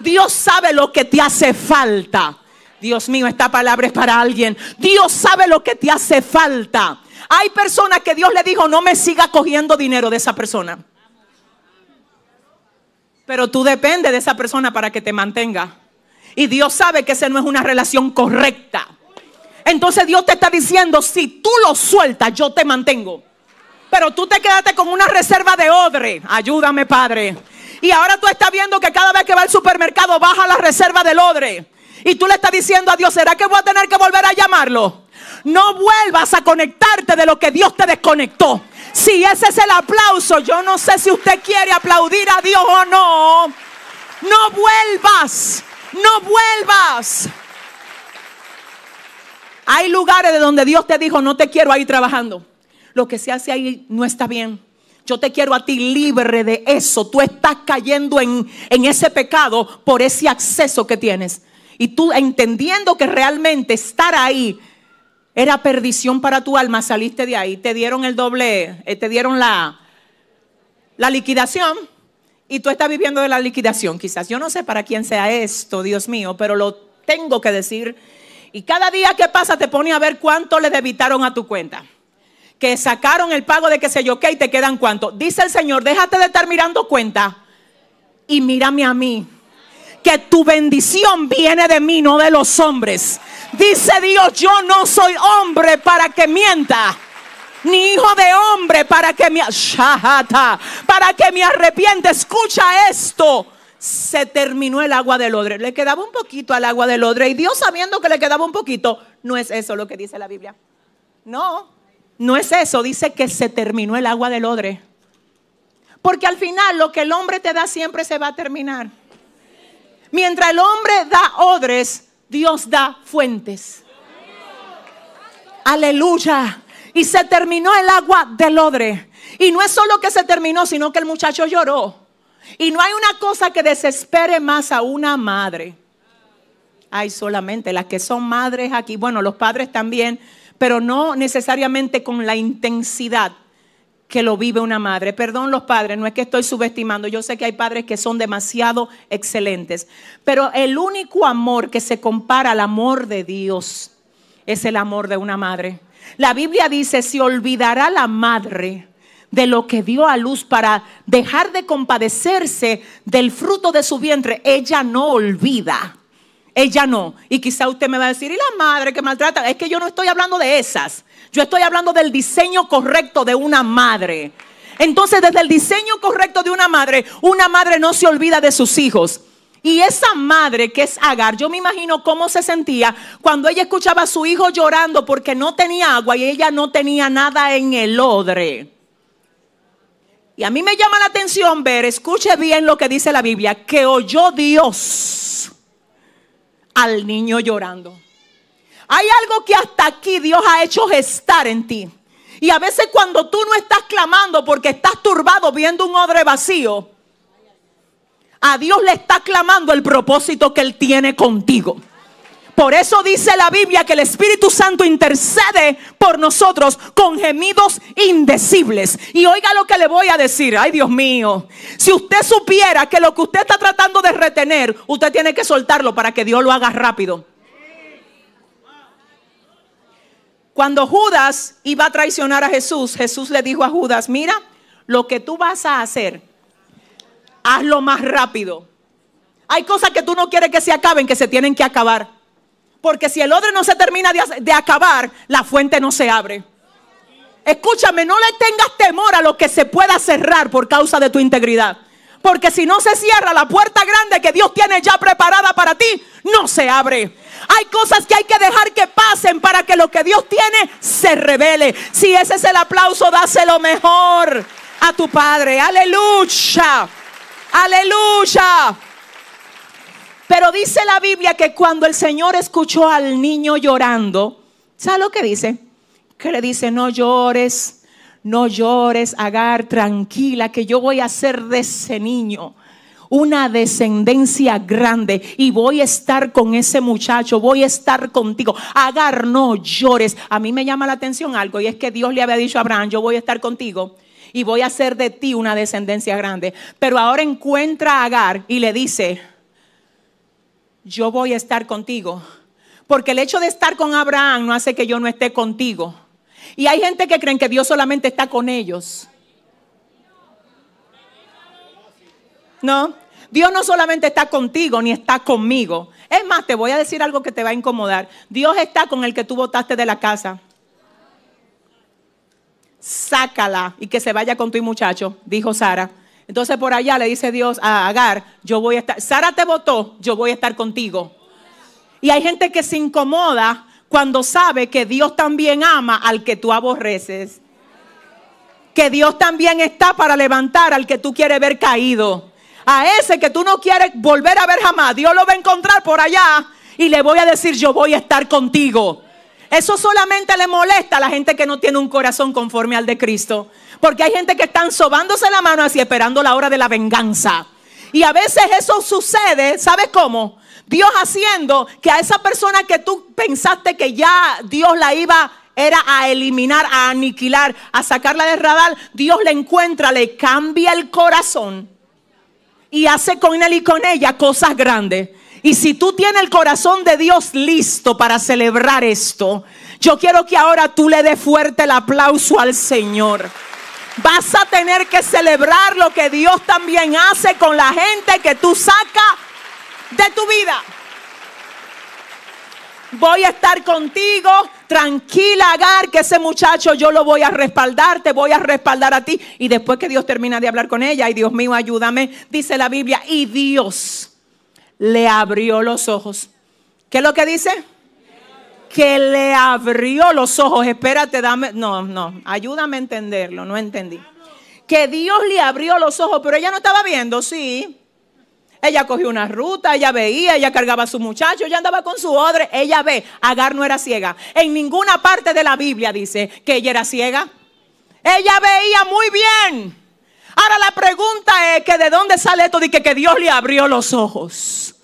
Dios sabe lo que te hace falta. Dios mío, esta palabra es para alguien. Dios sabe lo que te hace falta. Hay personas que Dios le dijo, no me siga cogiendo dinero de esa persona. Pero tú dependes de esa persona para que te mantenga. Y Dios sabe que esa no es una relación correcta. Entonces Dios te está diciendo, si tú lo sueltas, yo te mantengo. Pero tú te quedaste con una reserva de odre. Ayúdame, Padre. Y ahora tú estás viendo que cada vez que va al supermercado baja la reserva del odre. Y tú le estás diciendo a Dios, ¿será que voy a tener que volver a llamarlo? No vuelvas a conectarte de lo que Dios te desconectó. Si ese es el aplauso, yo no sé si usted quiere aplaudir a Dios o no. No vuelvas, no vuelvas. Hay lugares de donde Dios te dijo, no te quiero ahí trabajando. Lo que se hace ahí no está bien. Yo te quiero a ti libre de eso. Tú estás cayendo en, en ese pecado por ese acceso que tienes y tú entendiendo que realmente estar ahí era perdición para tu alma, saliste de ahí, te dieron el doble, eh, te dieron la, liquidación y tú estás viviendo de la liquidación. Quizás yo no sé para quién sea esto, Dios mío, pero lo tengo que decir. Y cada día que pasa te pone a ver cuánto le debitaron a tu cuenta. Que sacaron el pago de que se yo qué y te quedan cuánto. Dice el Señor, déjate de estar mirando cuenta y mírame a mí que tu bendición viene de mí, no de los hombres. Dice Dios, yo no soy hombre para que mienta ni hijo de hombre para que me para que me arrepiente. Escucha esto. Se terminó el agua del odre. Le quedaba un poquito al agua del odre y Dios sabiendo que le quedaba un poquito, no es eso lo que dice la Biblia. No, no es eso. Dice que se terminó el agua del odre. Porque al final lo que el hombre te da siempre se va a terminar. Mientras el hombre da odres, Dios da fuentes. Aleluya. Y se terminó el agua del odre. Y no es solo que se terminó, sino que el muchacho lloró. Y no hay una cosa que desespere más a una madre. Hay solamente las que son madres aquí, bueno, los padres también, pero no necesariamente con la intensidad que lo vive una madre. Perdón los padres, no es que estoy subestimando, yo sé que hay padres que son demasiado excelentes, pero el único amor que se compara al amor de Dios es el amor de una madre. La Biblia dice, si olvidará la madre de lo que dio a luz para dejar de compadecerse del fruto de su vientre. Ella no olvida. Ella no. Y quizá usted me va a decir, ¿y la madre que maltrata? Es que yo no estoy hablando de esas. Yo estoy hablando del diseño correcto de una madre. Entonces, desde el diseño correcto de una madre, una madre no se olvida de sus hijos. Y esa madre que es Agar, yo me imagino cómo se sentía cuando ella escuchaba a su hijo llorando porque no tenía agua y ella no tenía nada en el odre. Y a mí me llama la atención ver, escuche bien lo que dice la Biblia, que oyó Dios al niño llorando. Hay algo que hasta aquí Dios ha hecho gestar en ti. Y a veces cuando tú no estás clamando porque estás turbado viendo un odre vacío, a Dios le está clamando el propósito que Él tiene contigo. Por eso dice la Biblia que el Espíritu Santo intercede por nosotros con gemidos indecibles. Y oiga lo que le voy a decir. Ay, Dios mío. Si usted supiera que lo que usted está tratando de retener, usted tiene que soltarlo para que Dios lo haga rápido. Cuando Judas iba a traicionar a Jesús, Jesús le dijo a Judas, mira, lo que tú vas a hacer, hazlo más rápido. Hay cosas que tú no quieres que se acaben, que se tienen que acabar. Porque si el odre no se termina de, acabar, la fuente no se abre. Escúchame, no le tengas temor a lo que se pueda cerrar por causa de tu integridad. Porque si no se cierra la puerta grande que Dios tiene ya preparada para ti, no se abre. Hay cosas que hay que dejar que pasen para que lo que Dios tiene se revele. Si ese es el aplauso, dáselo mejor a tu Padre. Aleluya. Aleluya. Pero dice la Biblia que cuando el Señor escuchó al niño llorando, ¿sabe lo que dice? Que le dice, no llores, no llores, Agar, tranquila, que yo voy a hacer de ese niño una descendencia grande y voy a estar con ese muchacho, voy a estar contigo. Agar, no llores. A mí me llama la atención algo y es que Dios le había dicho a Abraham, yo voy a estar contigo y voy a hacer de ti una descendencia grande. Pero ahora encuentra a Agar y le dice, yo voy a estar contigo. Porque el hecho de estar con Abraham no hace que yo no esté contigo. Y hay gente que creen que Dios solamente está con ellos. No, Dios no solamente está contigo ni está conmigo. Es más, te voy a decir algo que te va a incomodar. Dios está con el que tú votaste de la casa. Sácala y que se vaya con tu muchacho, dijo Sara. Entonces por allá le dice Dios a Agar, yo voy a estar, Sara te votó, yo voy a estar contigo. Y hay gente que se incomoda cuando sabe que Dios también ama al que tú aborreces. Que Dios también está para levantar al que tú quieres ver caído. A ese que tú no quieres volver a ver jamás. Dios lo va a encontrar por allá y le voy a decir, yo voy a estar contigo. Eso solamente le molesta a la gente que no tiene un corazón conforme al de Cristo. Porque hay gente que están sobándose la mano así esperando la hora de la venganza. Y a veces eso sucede, ¿sabes cómo? Dios haciendo que a esa persona que tú pensaste que ya Dios la iba era a eliminar, a aniquilar, a sacarla del radar, Dios le encuentra, le cambia el corazón y hace con él y con ella cosas grandes. Y si tú tienes el corazón de Dios listo para celebrar esto, yo quiero que ahora tú le des fuerte el aplauso al Señor. Vas a tener que celebrar lo que Dios también hace con la gente que tú sacas de tu vida. Voy a estar contigo, tranquila, Agar, que ese muchacho yo lo voy a respaldar, te voy a respaldar a ti. Y después que Dios termina de hablar con ella, y Dios mío, ayúdame, dice la Biblia, y Dios le abrió los ojos. ¿Qué es lo que dice? que le abrió los ojos. Espérate, dame. No, no, ayúdame a entenderlo, no entendí. Que Dios le abrió los ojos, pero ella no estaba viendo, sí. Ella cogió una ruta, ella veía, ella cargaba a su muchacho, ella andaba con su odre, ella ve. Agar no era ciega. En ninguna parte de la Biblia dice que ella era ciega. Ella veía muy bien. Ahora la pregunta es que de dónde sale esto de que, Dios le abrió los ojos.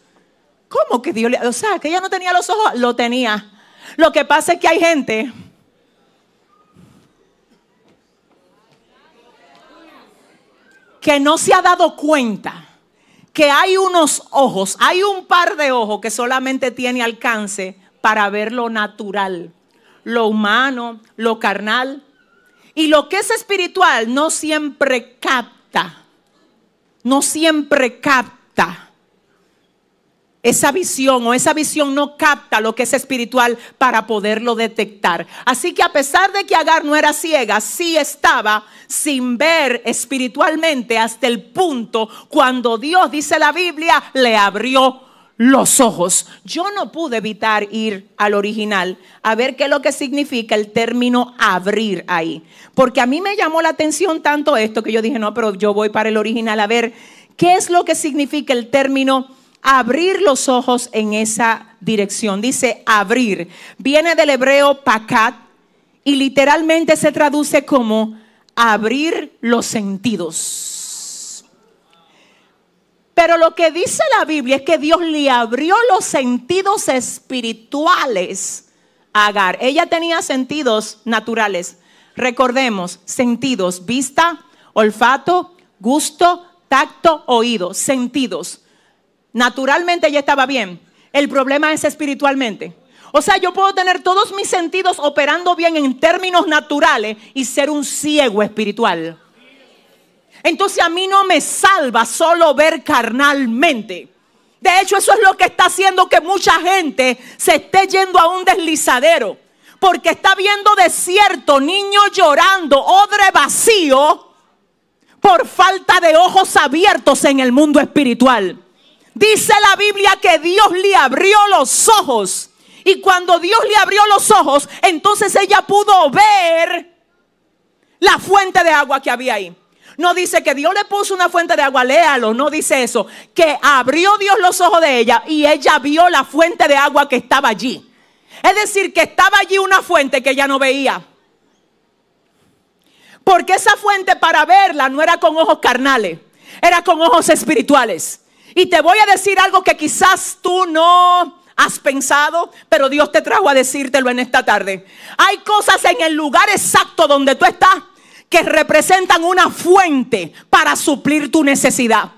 ¿Cómo que Dios le... O sea, que ella no tenía los ojos, lo tenía. Lo que pasa es que hay gente que no se ha dado cuenta que hay unos ojos, hay un par de ojos que solamente tiene alcance para ver lo natural, lo humano, lo carnal. Y lo que es espiritual no siempre capta, no siempre capta esa visión o esa visión no capta lo que es espiritual para poderlo detectar. Así que a pesar de que Agar no era ciega, sí estaba sin ver espiritualmente hasta el punto cuando Dios, dice la Biblia, le abrió los ojos. Yo no pude evitar ir al original a ver qué es lo que significa el término abrir ahí. Porque a mí me llamó la atención tanto esto que yo dije, no, pero yo voy para el original a ver qué es lo que significa el término abrir los ojos en esa dirección. Dice abrir. Viene del hebreo pacat y literalmente se traduce como abrir los sentidos. Pero lo que dice la Biblia es que Dios le abrió los sentidos espirituales a Agar. Ella tenía sentidos naturales. Recordemos, sentidos, vista, olfato, gusto, tacto, oído, sentidos. Naturalmente ya estaba bien. El problema es espiritualmente. O sea, yo puedo tener todos mis sentidos operando bien en términos naturales y ser un ciego espiritual. Entonces a mí no me salva solo ver carnalmente. De hecho, eso es lo que está haciendo que mucha gente se esté yendo a un deslizadero. Porque está viendo desierto, Niño llorando, odre vacío, por falta de ojos abiertos en el mundo espiritual. Dice la Biblia que Dios le abrió los ojos. Y cuando Dios le abrió los ojos, entonces ella pudo ver la fuente de agua que había ahí. No dice que Dios le puso una fuente de agua, léalo, no dice eso. Que abrió Dios los ojos de ella y ella vio la fuente de agua que estaba allí. Es decir, que estaba allí una fuente que ella no veía. Porque esa fuente para verla no era con ojos carnales, era con ojos espirituales. Y te voy a decir algo que quizás tú no has pensado, pero Dios te trajo a decírtelo en esta tarde. Hay cosas en el lugar exacto donde tú estás que representan una fuente para suplir tu necesidad.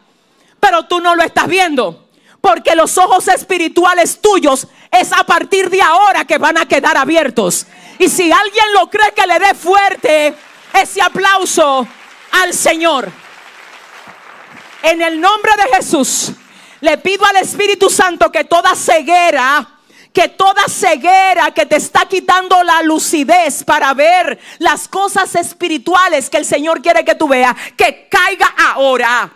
Pero tú no lo estás viendo. Porque los ojos espirituales tuyos es a partir de ahora que van a quedar abiertos. Y si alguien lo cree que le dé fuerte ese aplauso al Señor. En el nombre de Jesús, le pido al Espíritu Santo que toda ceguera, que toda ceguera que te está quitando la lucidez para ver las cosas espirituales que el Señor quiere que tú veas, que caiga ahora.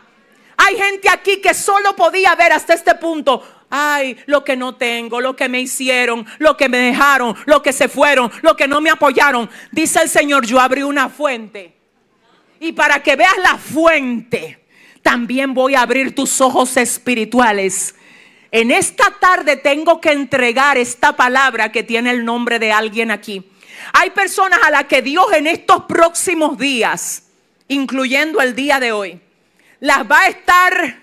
Hay gente aquí que solo podía ver hasta este punto. Ay, lo que no tengo, lo que me hicieron, lo que me dejaron, lo que se fueron, lo que no me apoyaron. Dice el Señor, yo abrí una fuente. Y para que veas la fuente, también voy a abrir tus ojos espirituales. En esta tarde tengo que entregar esta palabra que tiene el nombre de alguien aquí. Hay personas a las que Dios en estos próximos días, incluyendo el día de hoy, las va a estar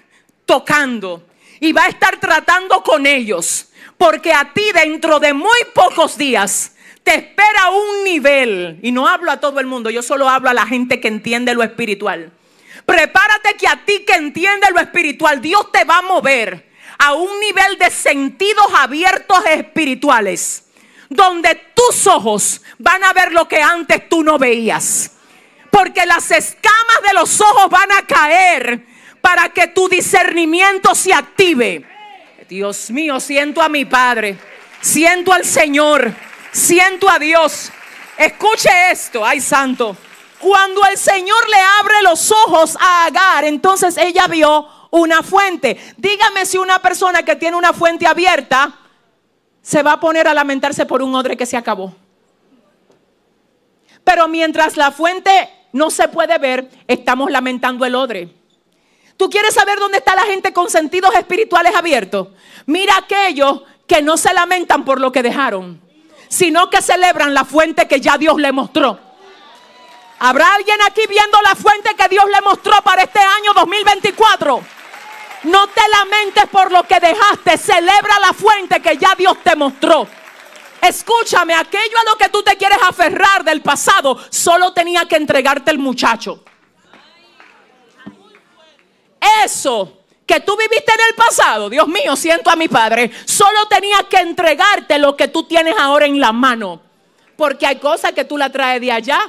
tocando y va a estar tratando con ellos. Porque a ti dentro de muy pocos días te espera un nivel. Y no hablo a todo el mundo, yo solo hablo a la gente que entiende lo espiritual Prepárate que a ti que entiende lo espiritual, Dios te va a mover a un nivel de sentidos abiertos espirituales, donde tus ojos van a ver lo que antes tú no veías. Porque las escamas de los ojos van a caer para que tu discernimiento se active. Dios mío, siento a mi Padre, siento al Señor, siento a Dios. Escuche esto, ay santo. Cuando el Señor le abre los ojos a Agar, entonces ella vio una fuente. Dígame si una persona que tiene una fuente abierta se va a poner a lamentarse por un odre que se acabó. Pero mientras la fuente no se puede ver, estamos lamentando el odre. ¿Tú quieres saber dónde está la gente con sentidos espirituales abiertos? Mira aquellos que no se lamentan por lo que dejaron, sino que celebran la fuente que ya Dios le mostró. ¿Habrá alguien aquí viendo la fuente que Dios le mostró para este año 2024? No te lamentes por lo que dejaste, celebra la fuente que ya Dios te mostró. Escúchame, aquello a lo que tú te quieres aferrar del pasado, solo tenía que entregarte el muchacho. Eso que tú viviste en el pasado, Dios mío, siento a mi padre, solo tenía que entregarte lo que tú tienes ahora en la mano. Porque hay cosas que tú la traes de allá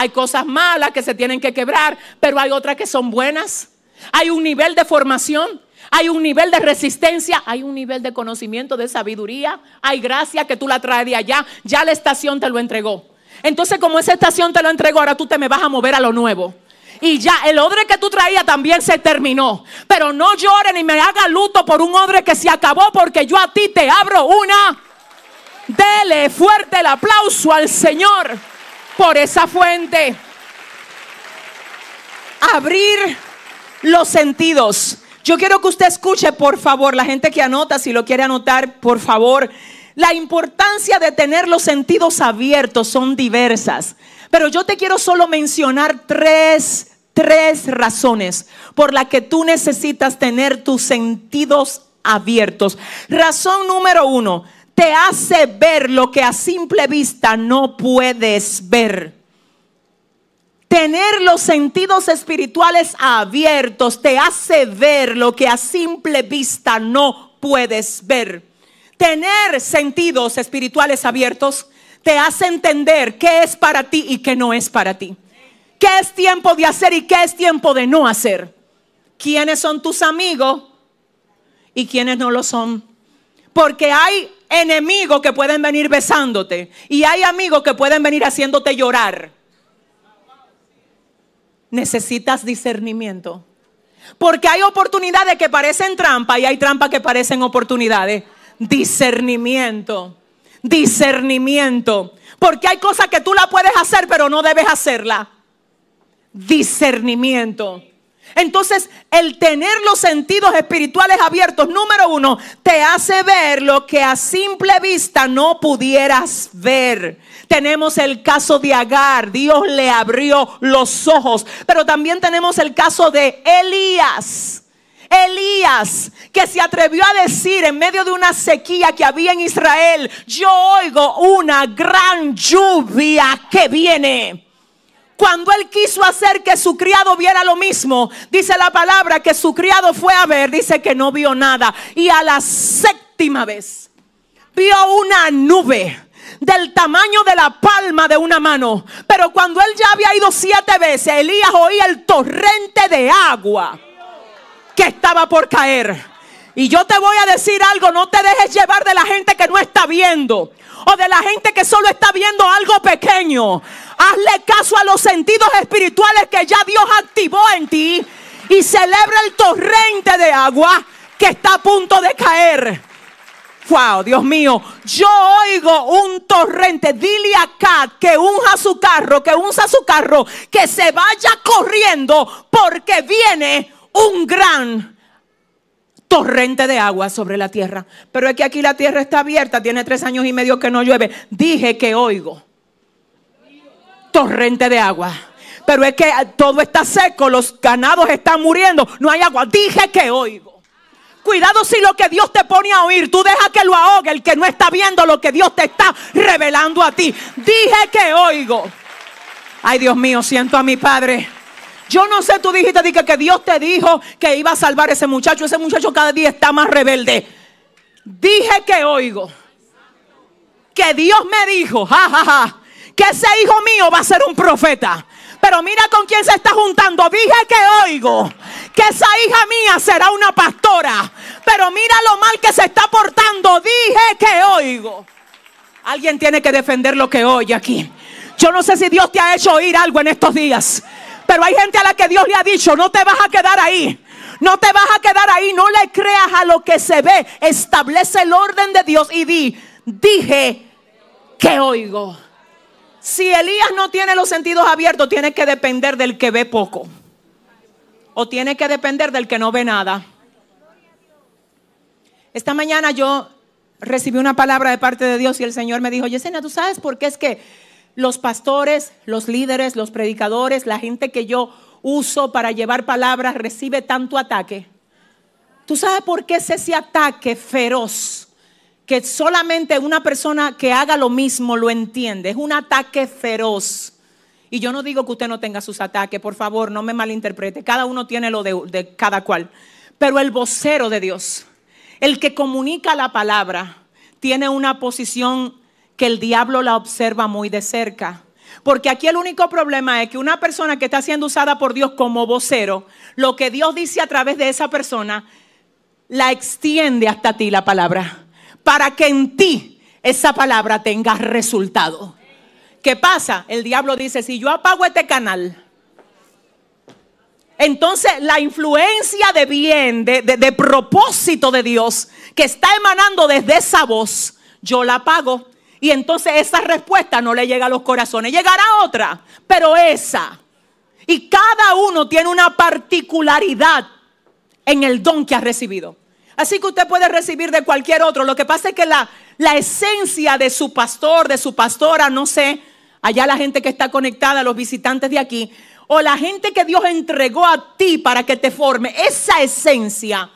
hay cosas malas que se tienen que quebrar, pero hay otras que son buenas. Hay un nivel de formación, hay un nivel de resistencia, hay un nivel de conocimiento, de sabiduría, hay gracia que tú la traes de allá, ya la estación te lo entregó. Entonces como esa estación te lo entregó, ahora tú te me vas a mover a lo nuevo. Y ya el odre que tú traías también se terminó. Pero no llore ni me haga luto por un odre que se acabó porque yo a ti te abro una. Dele fuerte el aplauso al Señor por esa fuente. Abrir los sentidos. Yo quiero que usted escuche, por favor, la gente que anota, si lo quiere anotar, por favor. La importancia de tener los sentidos abiertos son diversas. Pero yo te quiero solo mencionar tres, tres razones por las que tú necesitas tener tus sentidos abiertos. Razón número uno, te hace ver lo que a simple vista no puedes ver. Tener los sentidos espirituales abiertos te hace ver lo que a simple vista no puedes ver. Tener sentidos espirituales abiertos te hace entender qué es para ti y qué no es para ti. ¿Qué es tiempo de hacer y qué es tiempo de no hacer? ¿Quiénes son tus amigos y quiénes no lo son? Porque hay enemigos que pueden venir besándote y hay amigos que pueden venir haciéndote llorar. Necesitas discernimiento. Porque hay oportunidades que parecen trampa y hay trampas que parecen oportunidades. Discernimiento. Discernimiento. Porque hay cosas que tú la puedes hacer pero no debes hacerla. Discernimiento. Entonces, el tener los sentidos espirituales abiertos, número uno, te hace ver lo que a simple vista no pudieras ver. Tenemos el caso de Agar, Dios le abrió los ojos, pero también tenemos el caso de Elías. Elías, que se atrevió a decir en medio de una sequía que había en Israel, yo oigo una gran lluvia que viene. Cuando él quiso hacer que su criado viera lo mismo, dice la palabra que su criado fue a ver, dice que no vio nada. Y a la séptima vez vio una nube del tamaño de la palma de una mano. Pero cuando él ya había ido siete veces, Elías oía el torrente de agua que estaba por caer. Y yo te voy a decir algo, no te dejes llevar de la gente que no está viendo o de la gente que solo está viendo algo pequeño. Hazle caso a los sentidos espirituales que ya Dios activó en ti y celebra el torrente de agua que está a punto de caer. Wow, Dios mío, yo oigo un torrente. Dile acá que unja su carro, que unza su carro, que se vaya corriendo porque viene un gran torrente de agua sobre la tierra. Pero es que aquí la tierra está abierta, tiene tres años y medio que no llueve. Dije que oigo torrente de agua. Pero es que todo está seco, los ganados están muriendo, no hay agua. Dije que oigo. Cuidado si lo que Dios te pone a oír, tú deja que lo ahogue el que no está viendo lo que Dios te está revelando a ti. Dije que oigo. Ay Dios mío, siento a mi Padre. Yo no sé, tú dijiste que, que Dios te dijo que iba a salvar a ese muchacho. Ese muchacho cada día está más rebelde. Dije que oigo. Que Dios me dijo, jajaja, que ese hijo mío va a ser un profeta. Pero mira con quién se está juntando. Dije que oigo que esa hija mía será una pastora. Pero mira lo mal que se está portando. Dije que oigo. Alguien tiene que defender lo que oye aquí. Yo no sé si Dios te ha hecho oír algo en estos días. Pero hay gente a la que Dios le ha dicho, no te vas a quedar ahí. No te vas a quedar ahí, no le creas a lo que se ve. Establece el orden de Dios y di, dije que oigo. Si Elías no tiene los sentidos abiertos, tiene que depender del que ve poco. O tiene que depender del que no ve nada. Esta mañana yo recibí una palabra de parte de Dios y el Señor me dijo, Yesenia, ¿tú sabes por qué es que los pastores, los líderes, los predicadores, la gente que yo uso para llevar palabras recibe tanto ataque. ¿Tú sabes por qué es ese ataque feroz? Que solamente una persona que haga lo mismo lo entiende. Es un ataque feroz. Y yo no digo que usted no tenga sus ataques, por favor, no me malinterprete. Cada uno tiene lo de, cada cual. Pero el vocero de Dios, el que comunica la palabra, tiene una posición que el diablo la observa muy de cerca. Porque aquí el único problema es que una persona que está siendo usada por Dios como vocero, lo que Dios dice a través de esa persona, la extiende hasta ti la palabra. Para que en ti esa palabra tenga resultado. ¿Qué pasa? El diablo dice, si yo apago este canal, entonces la influencia de bien, de, propósito de Dios, que está emanando desde esa voz, yo la apago y entonces esa respuesta no le llega a los corazones, llegará otra, pero esa. Y cada uno tiene una particularidad en el don que ha recibido. Así que usted puede recibir de cualquier otro. Lo que pasa es que la, la esencia de su pastor, de su pastora, no sé, allá la gente que está conectada, los visitantes de aquí, o la gente que Dios entregó a ti para que te forme, esa esencia,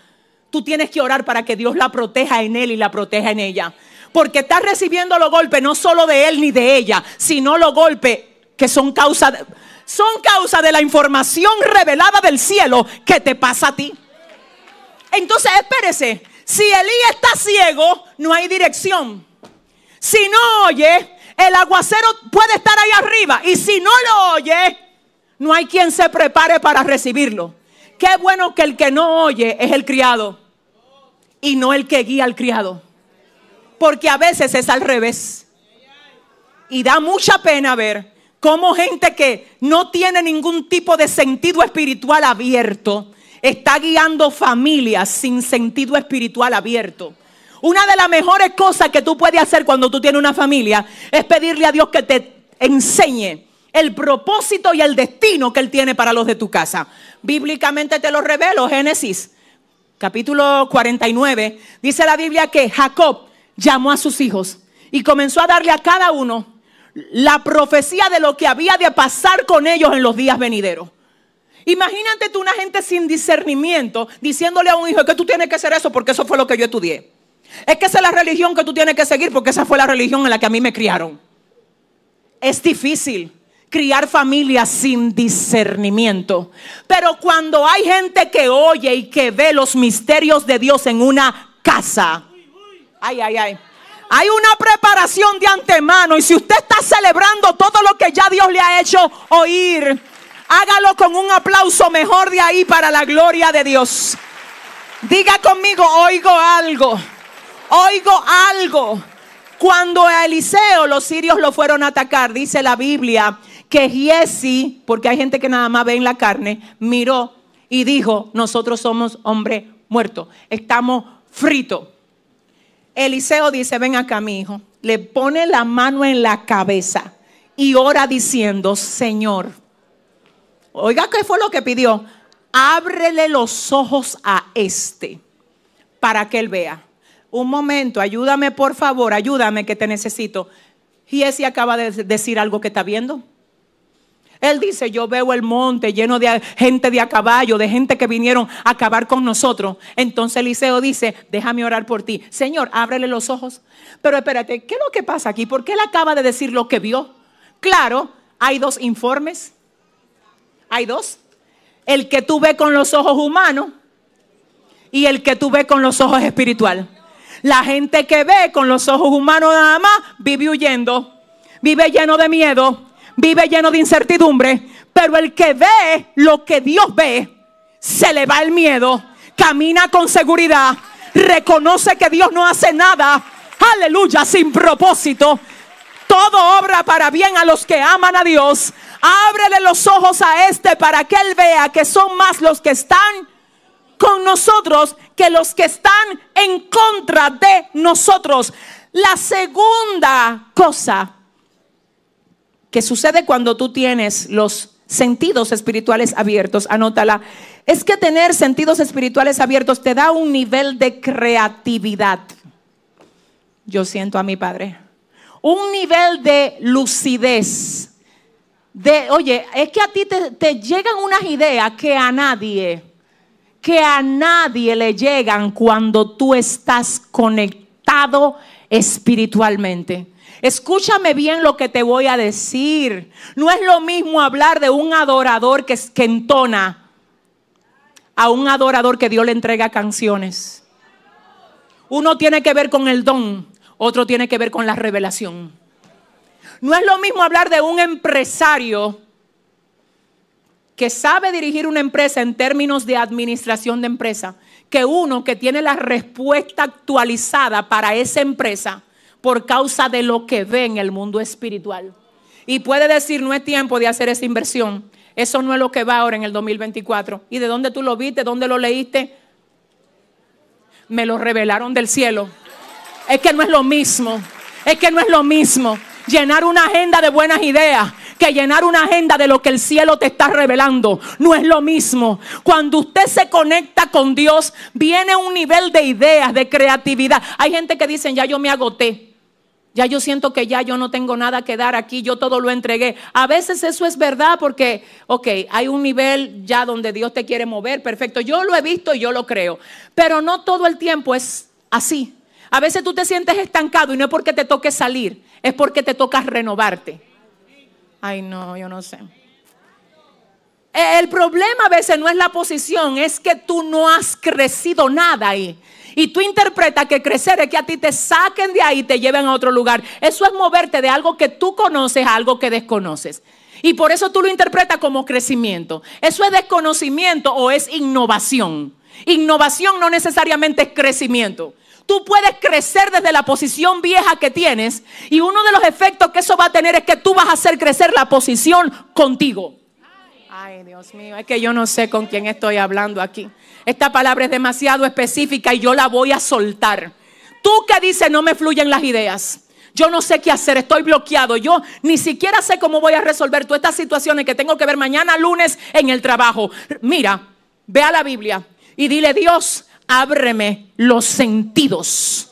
tú tienes que orar para que Dios la proteja en él y la proteja en ella porque está recibiendo los golpes no solo de él ni de ella, sino los golpes que son causa son causa de la información revelada del cielo que te pasa a ti. Entonces, espérese, si Elías está ciego, no hay dirección. Si no oye, el aguacero puede estar ahí arriba. Y si no lo oye, no hay quien se prepare para recibirlo. Qué bueno que el que no oye es el criado y no el que guía al criado porque a veces es al revés. Y da mucha pena ver cómo gente que no tiene ningún tipo de sentido espiritual abierto está guiando familias sin sentido espiritual abierto. Una de las mejores cosas que tú puedes hacer cuando tú tienes una familia es pedirle a Dios que te enseñe el propósito y el destino que Él tiene para los de tu casa. Bíblicamente te lo revelo, Génesis capítulo 49, dice la Biblia que Jacob llamó a sus hijos y comenzó a darle a cada uno la profecía de lo que había de pasar con ellos en los días venideros. Imagínate tú una gente sin discernimiento diciéndole a un hijo que tú tienes que hacer eso porque eso fue lo que yo estudié. Es que esa es la religión que tú tienes que seguir porque esa fue la religión en la que a mí me criaron. Es difícil criar familias sin discernimiento. Pero cuando hay gente que oye y que ve los misterios de Dios en una casa, Ay, ay, ay. Hay una preparación de antemano y si usted está celebrando todo lo que ya Dios le ha hecho oír, hágalo con un aplauso mejor de ahí para la gloria de Dios. Diga conmigo, oigo algo, oigo algo. Cuando a Eliseo los sirios lo fueron a atacar, dice la Biblia que Giesi, porque hay gente que nada más ve en la carne, miró y dijo, nosotros somos hombre muerto, estamos fritos. Eliseo dice, ven acá mi hijo, le pone la mano en la cabeza y ora diciendo, Señor, oiga, ¿qué fue lo que pidió? Ábrele los ojos a este para que él vea. Un momento, ayúdame por favor, ayúdame que te necesito. Y ese acaba de decir algo que está viendo. Él dice, yo veo el monte lleno de gente de a caballo, de gente que vinieron a acabar con nosotros. Entonces Eliseo dice, déjame orar por ti. Señor, ábrele los ojos. Pero espérate, ¿qué es lo que pasa aquí? ¿Por qué él acaba de decir lo que vio? Claro, hay dos informes. Hay dos. El que tú ves con los ojos humanos y el que tú ves con los ojos espirituales. La gente que ve con los ojos humanos nada más vive huyendo, vive lleno de miedo, vive lleno de incertidumbre, pero el que ve lo que Dios ve, se le va el miedo, camina con seguridad, reconoce que Dios no hace nada, aleluya, sin propósito. Todo obra para bien a los que aman a Dios. Ábrele los ojos a este para que él vea que son más los que están con nosotros que los que están en contra de nosotros. La segunda cosa que sucede cuando tú tienes los sentidos espirituales abiertos, anótala, es que tener sentidos espirituales abiertos te da un nivel de creatividad. Yo siento a mi padre. Un nivel de lucidez. De, oye, es que a ti te, te llegan unas ideas que a nadie, que a nadie le llegan cuando tú estás conectado espiritualmente. Escúchame bien lo que te voy a decir. No es lo mismo hablar de un adorador que, que entona a un adorador que Dios le entrega canciones. Uno tiene que ver con el don, otro tiene que ver con la revelación. No es lo mismo hablar de un empresario que sabe dirigir una empresa en términos de administración de empresa, que uno que tiene la respuesta actualizada para esa empresa por causa de lo que ve en el mundo espiritual. Y puede decir, no es tiempo de hacer esa inversión. Eso no es lo que va ahora en el 2024. ¿Y de dónde tú lo viste? ¿Dónde lo leíste? Me lo revelaron del cielo. Es que no es lo mismo. Es que no es lo mismo llenar una agenda de buenas ideas que llenar una agenda de lo que el cielo te está revelando. No es lo mismo. Cuando usted se conecta con Dios, viene un nivel de ideas, de creatividad. Hay gente que dice, ya yo me agoté. Ya yo siento que ya yo no tengo nada que dar aquí, yo todo lo entregué. A veces eso es verdad porque, ok, hay un nivel ya donde Dios te quiere mover, perfecto. Yo lo he visto y yo lo creo. Pero no todo el tiempo es así. A veces tú te sientes estancado y no es porque te toque salir, es porque te toca renovarte. Ay, no, yo no sé. El problema a veces no es la posición, es que tú no has crecido nada ahí. Y tú interpretas que crecer es que a ti te saquen de ahí y te lleven a otro lugar. Eso es moverte de algo que tú conoces a algo que desconoces. Y por eso tú lo interpretas como crecimiento. ¿Eso es desconocimiento o es innovación? Innovación no necesariamente es crecimiento. Tú puedes crecer desde la posición vieja que tienes y uno de los efectos que eso va a tener es que tú vas a hacer crecer la posición contigo. Ay, Dios mío, es que yo no sé con quién estoy hablando aquí. Esta palabra es demasiado específica y yo la voy a soltar. Tú que dices no me fluyen las ideas. Yo no sé qué hacer, estoy bloqueado. Yo ni siquiera sé cómo voy a resolver todas estas situaciones que tengo que ver mañana lunes en el trabajo. Mira, ve a la Biblia y dile, Dios, ábreme los sentidos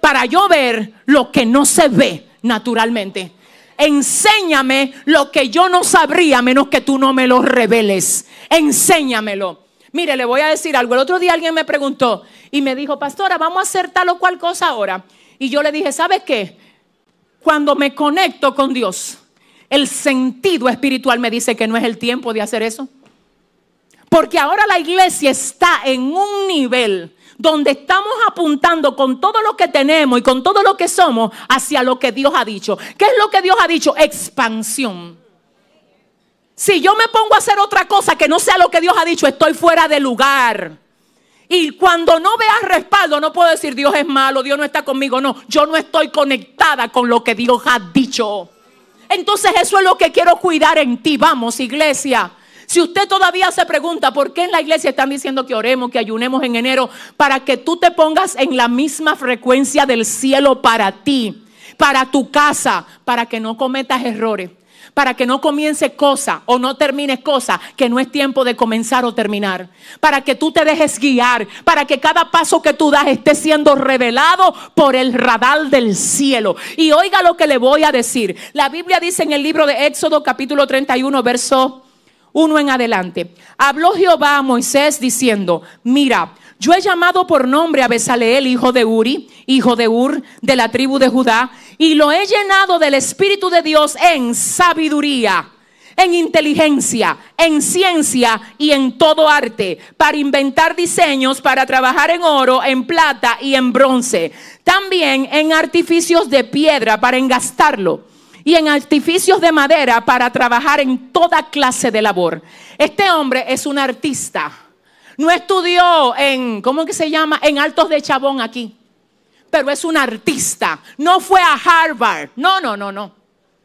para yo ver lo que no se ve naturalmente enséñame lo que yo no sabría menos que tú no me lo reveles. Enséñamelo. Mire, le voy a decir algo. El otro día alguien me preguntó y me dijo, pastora, vamos a hacer tal o cual cosa ahora. Y yo le dije, ¿sabes qué? Cuando me conecto con Dios, el sentido espiritual me dice que no es el tiempo de hacer eso. Porque ahora la iglesia está en un nivel donde estamos apuntando con todo lo que tenemos y con todo lo que somos hacia lo que Dios ha dicho. ¿Qué es lo que Dios ha dicho? Expansión. Si yo me pongo a hacer otra cosa que no sea lo que Dios ha dicho, estoy fuera de lugar. Y cuando no veas respaldo, no puedo decir Dios es malo, Dios no está conmigo. No, yo no estoy conectada con lo que Dios ha dicho. Entonces eso es lo que quiero cuidar en ti. Vamos, iglesia. Si usted todavía se pregunta por qué en la iglesia están diciendo que oremos, que ayunemos en enero, para que tú te pongas en la misma frecuencia del cielo para ti, para tu casa, para que no cometas errores para que no comiences cosa o no termines cosas que no es tiempo de comenzar o terminar, para que tú te dejes guiar, para que cada paso que tú das esté siendo revelado por el radar del cielo. Y oiga lo que le voy a decir. La Biblia dice en el libro de Éxodo capítulo 31 verso uno en adelante. Habló Jehová a Moisés diciendo, mira, yo he llamado por nombre a Besaleel, hijo de Uri, hijo de Ur, de la tribu de Judá, y lo he llenado del Espíritu de Dios en sabiduría, en inteligencia, en ciencia y en todo arte, para inventar diseños, para trabajar en oro, en plata y en bronce, también en artificios de piedra para engastarlo y en artificios de madera para trabajar en toda clase de labor. Este hombre es un artista. No estudió en, ¿cómo que se llama? En Altos de Chabón aquí. Pero es un artista. No fue a Harvard. No, no, no, no.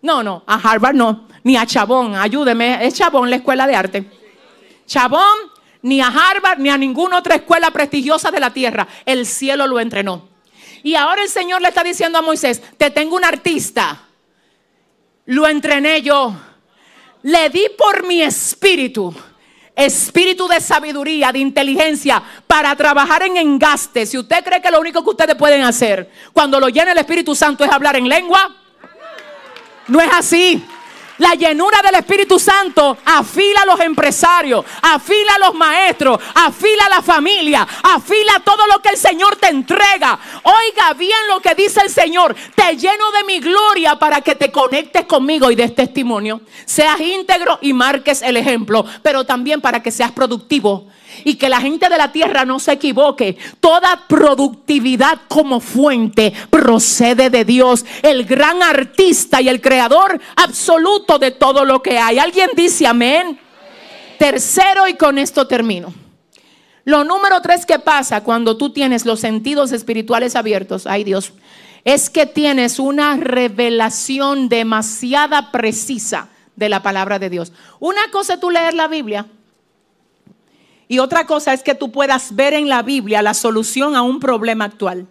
No, no, a Harvard no. Ni a Chabón. Ayúdeme. Es Chabón la escuela de arte. Chabón, ni a Harvard, ni a ninguna otra escuela prestigiosa de la tierra. El cielo lo entrenó. Y ahora el Señor le está diciendo a Moisés, te tengo un artista lo entrené yo. Le di por mi espíritu espíritu de sabiduría, de inteligencia, para trabajar en engaste. Si usted cree que lo único que ustedes pueden hacer cuando lo llena el Espíritu Santo es hablar en lengua, no es así. La llenura del Espíritu Santo afila a los empresarios, afila a los maestros, afila a la familia, afila todo lo que el Señor te entrega. Oiga bien lo que dice el Señor. Te lleno de mi gloria para que te conectes conmigo y des testimonio. Seas íntegro y marques el ejemplo, pero también para que seas productivo y que la gente de la tierra no se equivoque. Toda productividad como fuente procede de Dios, el gran artista y el creador absoluto de todo lo que hay. ¿Alguien dice amén? Tercero, y con esto termino. Lo número tres que pasa cuando tú tienes los sentidos espirituales abiertos, ay Dios, es que tienes una revelación demasiada precisa de la palabra de Dios. Una cosa es tú leer la Biblia y otra cosa es que tú puedas ver en la Biblia la solución a un problema actual.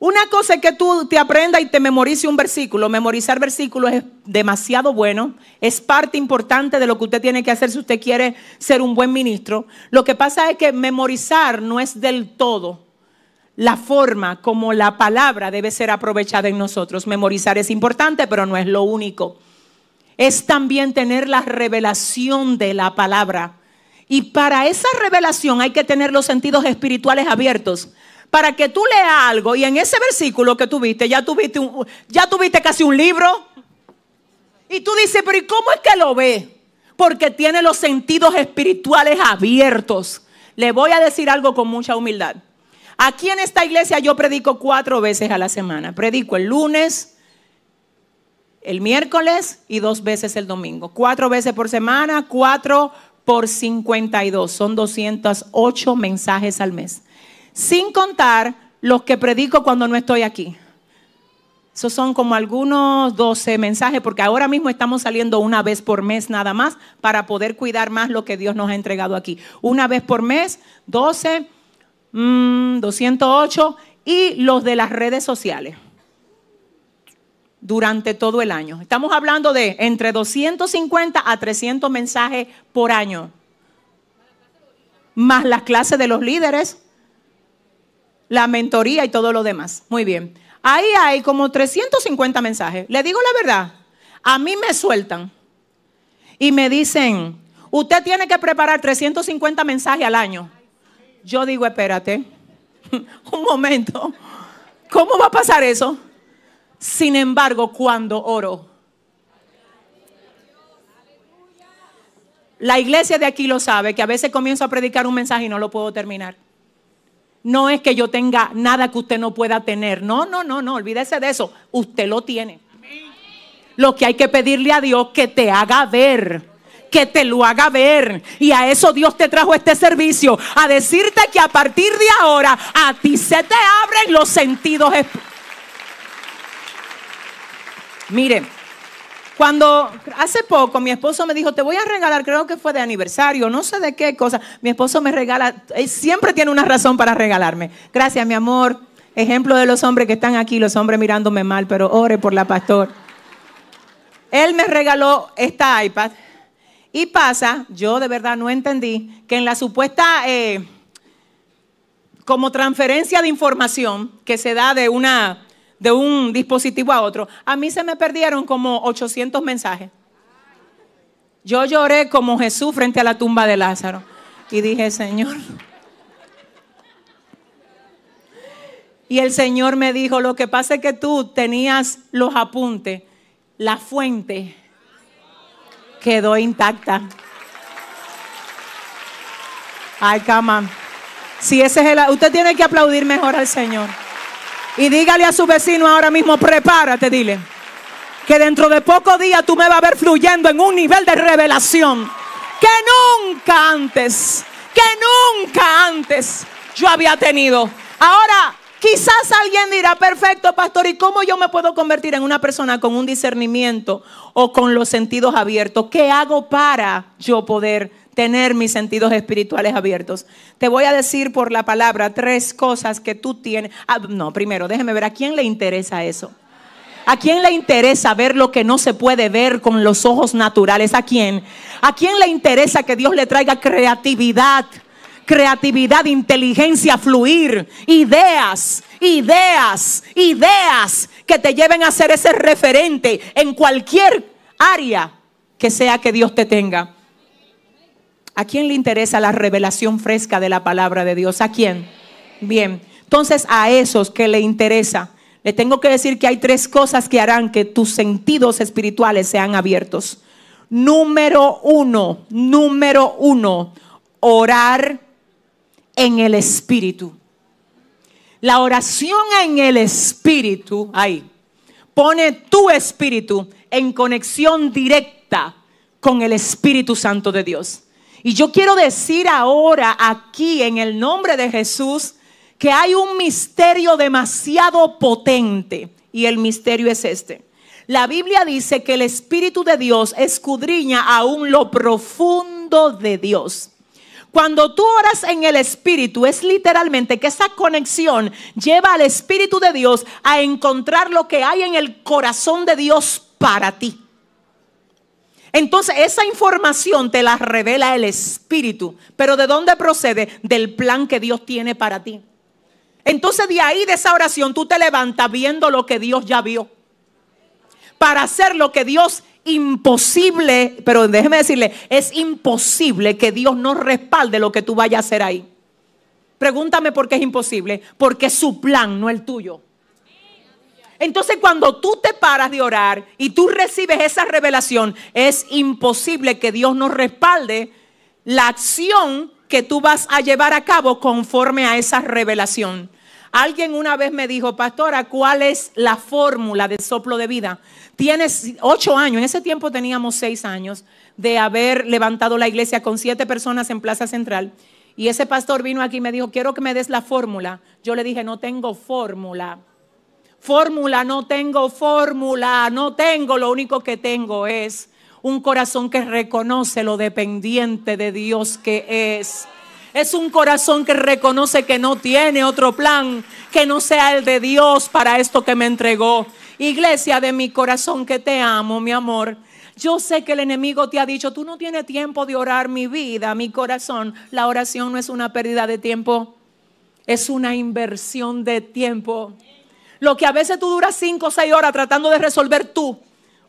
Una cosa es que tú te aprendas y te memorice un versículo. Memorizar versículos es demasiado bueno. Es parte importante de lo que usted tiene que hacer si usted quiere ser un buen ministro. Lo que pasa es que memorizar no es del todo la forma como la palabra debe ser aprovechada en nosotros. Memorizar es importante, pero no es lo único. Es también tener la revelación de la palabra y para esa revelación hay que tener los sentidos espirituales abiertos. Para que tú leas algo y en ese versículo que tuviste, ya tuviste, ya tuviste casi un libro. Y tú dices, pero ¿y cómo es que lo ve? Porque tiene los sentidos espirituales abiertos. Le voy a decir algo con mucha humildad. Aquí en esta iglesia yo predico cuatro veces a la semana. Predico el lunes, el miércoles y dos veces el domingo. Cuatro veces por semana, cuatro por 52. Son 208 mensajes al mes. Sin contar los que predico cuando no estoy aquí. Esos son como algunos 12 mensajes, porque ahora mismo estamos saliendo una vez por mes nada más para poder cuidar más lo que Dios nos ha entregado aquí. Una vez por mes, 12, 208 mm, y los de las redes sociales durante todo el año. Estamos hablando de entre 250 a 300 mensajes por año, más las clases de los líderes, la mentoría y todo lo demás. Muy bien. Ahí hay como 350 mensajes. Le digo la verdad, a mí me sueltan y me dicen, usted tiene que preparar 350 mensajes al año. Yo digo, espérate, <laughs> un momento, ¿cómo va a pasar eso? Sin embargo, cuando oro, la iglesia de aquí lo sabe, que a veces comienzo a predicar un mensaje y no lo puedo terminar. No es que yo tenga nada que usted no pueda tener. No, no, no, no, olvídese de eso. Usted lo tiene. Lo que hay que pedirle a Dios que te haga ver que te lo haga ver. Y a eso Dios te trajo este servicio, a decirte que a partir de ahora a ti se te abren los sentidos espirituales. Mire, cuando hace poco mi esposo me dijo, te voy a regalar, creo que fue de aniversario, no sé de qué cosa, mi esposo me regala, siempre tiene una razón para regalarme. Gracias, mi amor. Ejemplo de los hombres que están aquí, los hombres mirándome mal, pero ore por la pastor. Él me regaló esta iPad y pasa, yo de verdad no entendí, que en la supuesta... Eh, como transferencia de información que se da de una de un dispositivo a otro, a mí se me perdieron como 800 mensajes. Yo lloré como Jesús frente a la tumba de Lázaro y dije, Señor. Y el Señor me dijo, lo que pasa es que tú tenías los apuntes, la fuente quedó intacta. Ay, cama. Si ese es el. Usted tiene que aplaudir mejor al Señor. Y dígale a su vecino ahora mismo, prepárate, dile. Que dentro de pocos días tú me vas a ver fluyendo en un nivel de revelación que nunca antes, que nunca antes yo había tenido. Ahora, quizás alguien dirá, perfecto, pastor, ¿y cómo yo me puedo convertir en una persona con un discernimiento o con los sentidos abiertos? ¿Qué hago para yo poder tener mis sentidos espirituales abiertos. Te voy a decir por la palabra tres cosas que tú tienes. Ah, no, primero, déjeme ver, ¿a quién le interesa eso? ¿A quién le interesa ver lo que no se puede ver con los ojos naturales? ¿A quién? ¿A quién le interesa que Dios le traiga creatividad? creatividad, inteligencia, fluir, ideas, ideas, ideas que te lleven a ser ese referente en cualquier área que sea que Dios te tenga. ¿A quién le interesa la revelación fresca de la palabra de Dios? ¿A quién? Bien, entonces a esos que le interesa, le tengo que decir que hay tres cosas que harán que tus sentidos espirituales sean abiertos. Número uno, número uno, orar en el espíritu. La oración en el espíritu, ahí, pone tu espíritu en conexión directa con el Espíritu Santo de Dios. Y yo quiero decir ahora aquí en el nombre de Jesús que hay un misterio demasiado potente. Y el misterio es este. La Biblia dice que el Espíritu de Dios escudriña aún lo profundo de Dios. Cuando tú oras en el Espíritu, es literalmente que esa conexión lleva al Espíritu de Dios a encontrar lo que hay en el corazón de Dios para ti. Entonces esa información te la revela el Espíritu. Pero ¿de dónde procede? Del plan que Dios tiene para ti. Entonces de ahí, de esa oración, tú te levantas viendo lo que Dios ya vio. Para hacer lo que Dios imposible, pero déjeme decirle, es imposible que Dios no respalde lo que tú vayas a hacer ahí. Pregúntame por qué es imposible, porque su plan no el tuyo. Entonces cuando tú te paras de orar y tú recibes esa revelación, es imposible que Dios nos respalde la acción que tú vas a llevar a cabo conforme a esa revelación. Alguien una vez me dijo, pastora, ¿cuál es la fórmula del soplo de vida? Tienes ocho años, en ese tiempo teníamos seis años de haber levantado la iglesia con siete personas en Plaza Central. Y ese pastor vino aquí y me dijo, quiero que me des la fórmula. Yo le dije, no tengo fórmula. Fórmula, no tengo fórmula, no tengo, lo único que tengo es un corazón que reconoce lo dependiente de Dios que es. Es un corazón que reconoce que no tiene otro plan que no sea el de Dios para esto que me entregó. Iglesia de mi corazón que te amo, mi amor. Yo sé que el enemigo te ha dicho, tú no tienes tiempo de orar mi vida, mi corazón. La oración no es una pérdida de tiempo, es una inversión de tiempo. Lo que a veces tú duras cinco o seis horas tratando de resolver tú,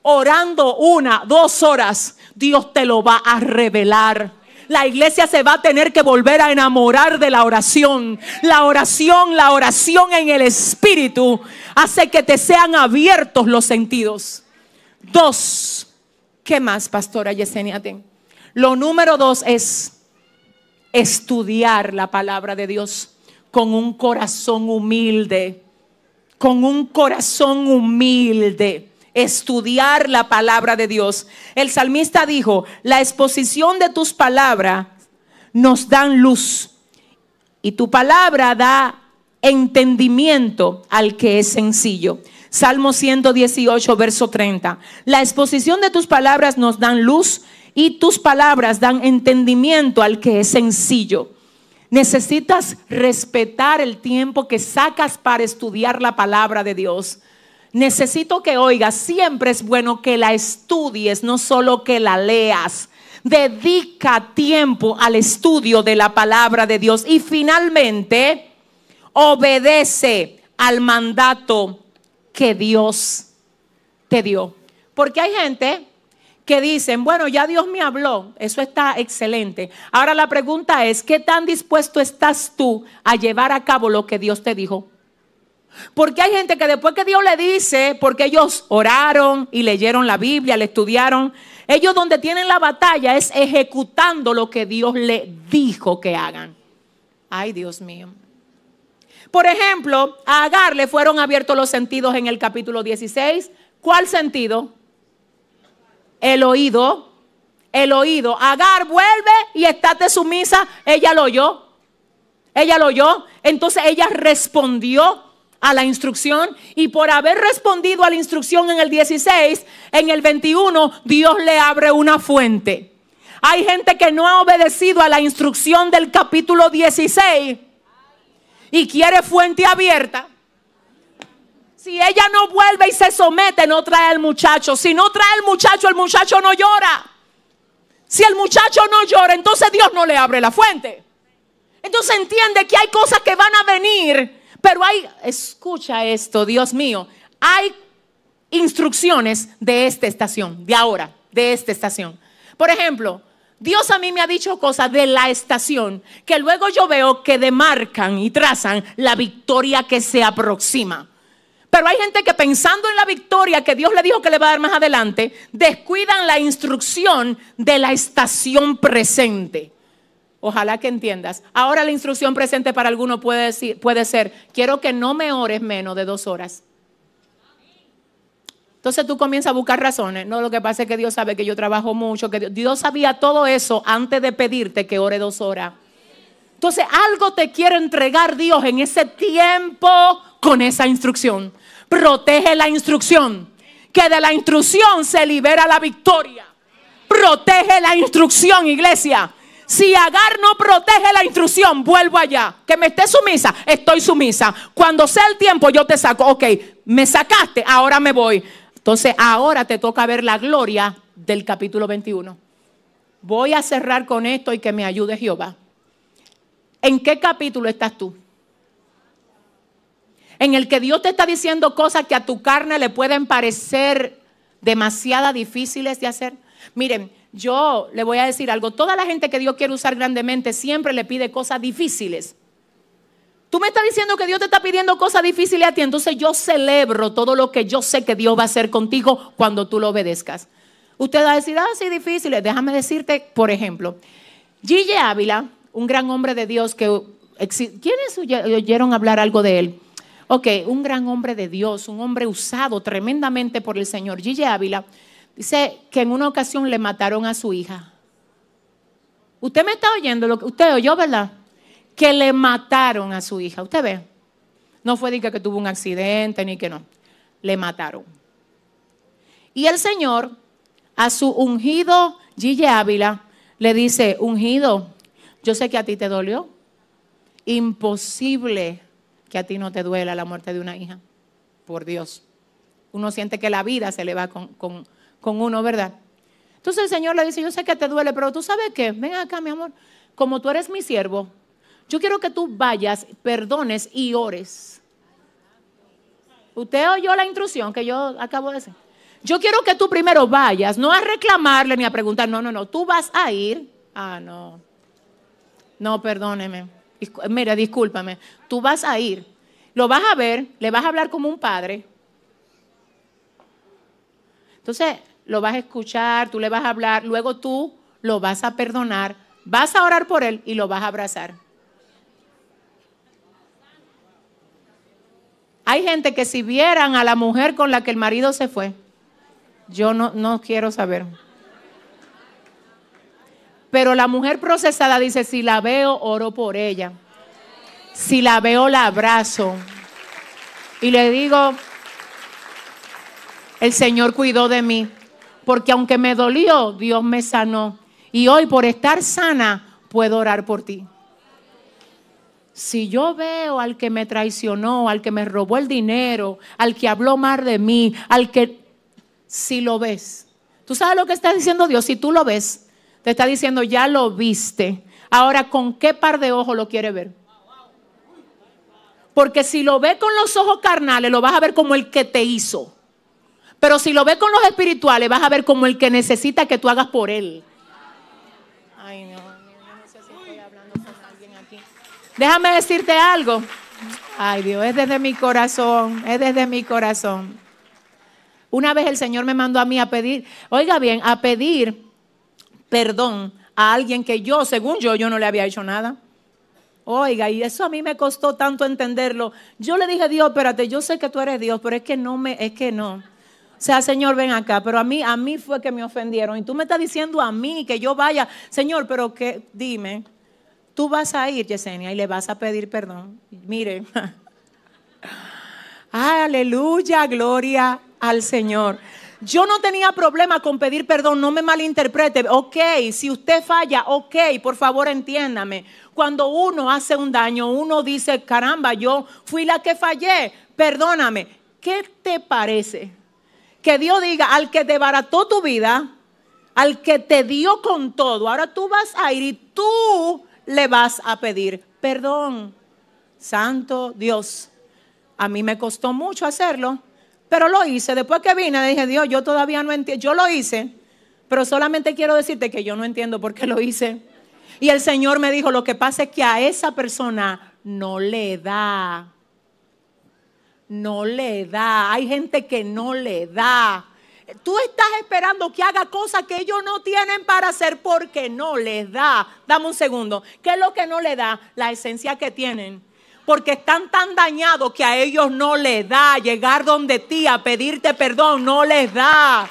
orando una, dos horas, Dios te lo va a revelar la iglesia se va a tener que volver a enamorar de la oración. La oración, la oración en el Espíritu hace que te sean abiertos los sentidos. Dos, ¿qué más, pastora Yesenia? Lo número dos es estudiar la palabra de Dios con un corazón humilde con un corazón humilde estudiar la palabra de Dios. El salmista dijo, la exposición de tus palabras nos dan luz y tu palabra da entendimiento al que es sencillo. Salmo 118, verso 30. La exposición de tus palabras nos dan luz y tus palabras dan entendimiento al que es sencillo. Necesitas respetar el tiempo que sacas para estudiar la palabra de Dios. Necesito que oigas, siempre es bueno que la estudies, no solo que la leas. Dedica tiempo al estudio de la palabra de Dios y finalmente obedece al mandato que Dios te dio. Porque hay gente que dicen, bueno, ya Dios me habló, eso está excelente. Ahora la pregunta es, ¿qué tan dispuesto estás tú a llevar a cabo lo que Dios te dijo? Porque hay gente que después que Dios le dice, porque ellos oraron y leyeron la Biblia, le estudiaron, ellos donde tienen la batalla es ejecutando lo que Dios le dijo que hagan. Ay, Dios mío. Por ejemplo, a Agar le fueron abiertos los sentidos en el capítulo 16. ¿Cuál sentido? el oído, el oído. Agar vuelve y estate sumisa. Ella lo oyó. Ella lo oyó. Entonces ella respondió a la instrucción y por haber respondido a la instrucción en el 16, en el 21, Dios le abre una fuente. Hay gente que no ha obedecido a la instrucción del capítulo 16 y quiere fuente abierta. Si ella no vuelve y se somete, no trae al muchacho. Si no trae al muchacho, el muchacho no llora. Si el muchacho no llora, entonces Dios no le abre la fuente. Entonces entiende que hay cosas que van a venir, pero hay, escucha esto, Dios mío, hay instrucciones de esta estación, de ahora, de esta estación. Por ejemplo, Dios a mí me ha dicho cosas de la estación que luego yo veo que demarcan y trazan la victoria que se aproxima. Pero hay gente que pensando en la victoria que Dios le dijo que le va a dar más adelante, descuidan la instrucción de la estación presente. Ojalá que entiendas. Ahora la instrucción presente para alguno puede, decir, puede ser, quiero que no me ores menos de dos horas. Entonces tú comienzas a buscar razones. No, lo que pasa es que Dios sabe que yo trabajo mucho, que Dios, sabía todo eso antes de pedirte que ore dos horas. Entonces algo te quiero entregar Dios en ese tiempo con esa instrucción protege la instrucción. Que de la instrucción se libera la victoria. Protege la instrucción, iglesia. Si Agar no protege la instrucción, vuelvo allá. Que me esté sumisa, estoy sumisa. Cuando sea el tiempo, yo te saco. Ok, me sacaste, ahora me voy. Entonces, ahora te toca ver la gloria del capítulo 21. Voy a cerrar con esto y que me ayude Jehová. ¿En qué capítulo estás tú? en el que Dios te está diciendo cosas que a tu carne le pueden parecer demasiado difíciles de hacer. Miren, yo le voy a decir algo, toda la gente que Dios quiere usar grandemente siempre le pide cosas difíciles. Tú me estás diciendo que Dios te está pidiendo cosas difíciles a ti, entonces yo celebro todo lo que yo sé que Dios va a hacer contigo cuando tú lo obedezcas. Usted va a decir, ah, sí, difíciles. Déjame decirte, por ejemplo, Gille Ávila, un gran hombre de Dios que... ¿Quiénes oyeron hablar algo de él? Ok, un gran hombre de Dios, un hombre usado tremendamente por el Señor, Gigi Ávila, dice que en una ocasión le mataron a su hija. Usted me está oyendo, lo que usted oyó, ¿verdad? Que le mataron a su hija. Usted ve. No fue diga que tuvo un accidente ni que no. Le mataron. Y el Señor a su ungido Gigi Ávila le dice, ungido, yo sé que a ti te dolió. Imposible que a ti no te duela la muerte de una hija, por Dios. Uno siente que la vida se le va con, con, uno, ¿verdad? Entonces el Señor le dice, yo sé que te duele, pero tú sabes qué, ven acá, mi amor, como tú eres mi siervo, yo quiero que tú vayas, perdones y ores. Usted oyó la intrusión que yo acabo de hacer. Yo quiero que tú primero vayas, no a reclamarle ni a preguntar, no, no, no, tú vas a ir. Ah, no. No, perdóneme mira, discúlpame, tú vas a ir, lo vas a ver, le vas a hablar como un padre. Entonces, lo vas a escuchar, tú le vas a hablar, luego tú lo vas a perdonar, vas a orar por él y lo vas a abrazar. Hay gente que si vieran a la mujer con la que el marido se fue, yo no, no quiero saber. Pero la mujer procesada dice, si la veo, oro por ella. Si la veo, la abrazo. Y le digo, el Señor cuidó de mí. Porque aunque me dolió, Dios me sanó. Y hoy por estar sana, puedo orar por ti. Si yo veo al que me traicionó, al que me robó el dinero, al que habló mal de mí, al que... Si lo ves. ¿Tú sabes lo que está diciendo Dios? Si tú lo ves, te está diciendo, ya lo viste. Ahora, ¿con qué par de ojos lo quiere ver? Porque si lo ve con los ojos carnales, lo vas a ver como el que te hizo. Pero si lo ve con los espirituales, vas a ver como el que necesita que tú hagas por él. Ay, no estoy hablando con alguien aquí. Déjame decirte algo. Ay, Dios, es desde mi corazón, es desde mi corazón. Una vez el Señor me mandó a mí a pedir, oiga bien, a pedir perdón a alguien que yo, según yo, yo no le había hecho nada. Oiga, y eso a mí me costó tanto entenderlo. Yo le dije, Dios, espérate, yo sé que tú eres Dios, pero es que no me, es que no. O sea, Señor, ven acá, pero a mí, a mí fue que me ofendieron. Y tú me estás diciendo a mí que yo vaya, Señor, pero que, dime, tú vas a ir, Yesenia, y le vas a pedir perdón. Mire, <laughs> aleluya, gloria al Señor. Yo no tenía problema con pedir perdón, no me malinterprete. Ok, si usted falla, ok, por favor entiéndame. Cuando uno hace un daño, uno dice, caramba, yo fui la que fallé, perdóname. ¿Qué te parece? Que Dios diga, al que debarató tu vida, al que te dio con todo, ahora tú vas a ir y tú le vas a pedir perdón. Santo Dios, a mí me costó mucho hacerlo pero lo hice. Después que vine, dije, Dios, yo todavía no entiendo. Yo lo hice, pero solamente quiero decirte que yo no entiendo por qué lo hice. Y el Señor me dijo, lo que pasa es que a esa persona no le da. No le da. Hay gente que no le da. Tú estás esperando que haga cosas que ellos no tienen para hacer porque no les da. Dame un segundo. ¿Qué es lo que no le da? La esencia que tienen porque están tan dañados que a ellos no les da. Llegar donde ti a pedirte perdón no les da.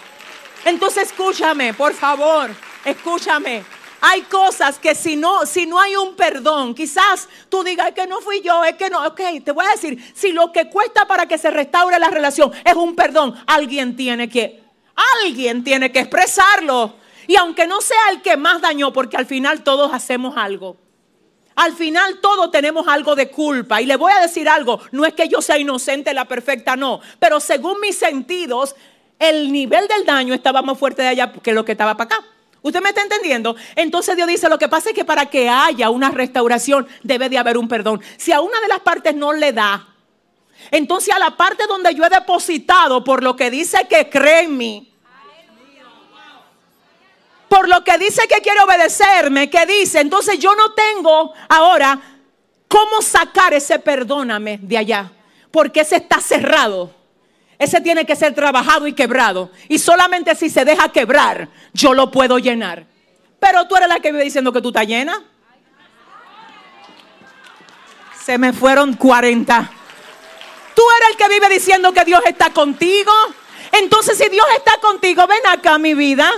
Entonces escúchame, por favor, escúchame. Hay cosas que si no, si no hay un perdón, quizás tú digas que no fui yo, es que no, ok, te voy a decir, si lo que cuesta para que se restaure la relación es un perdón, alguien tiene que, alguien tiene que expresarlo. Y aunque no sea el que más dañó, porque al final todos hacemos algo. Al final todos tenemos algo de culpa. Y le voy a decir algo, no es que yo sea inocente, la perfecta, no. Pero según mis sentidos, el nivel del daño estaba más fuerte de allá que lo que estaba para acá. ¿Usted me está entendiendo? Entonces Dios dice, lo que pasa es que para que haya una restauración debe de haber un perdón. Si a una de las partes no le da, entonces a la parte donde yo he depositado por lo que dice que cree en mí, por lo que dice que quiere obedecerme, que dice, entonces yo no tengo ahora cómo sacar ese perdóname de allá, porque ese está cerrado. Ese tiene que ser trabajado y quebrado. Y solamente si se deja quebrar, yo lo puedo llenar. Pero tú eres la que vive diciendo que tú estás llena. Se me fueron 40. Tú eres el que vive diciendo que Dios está contigo. Entonces si Dios está contigo, ven acá mi vida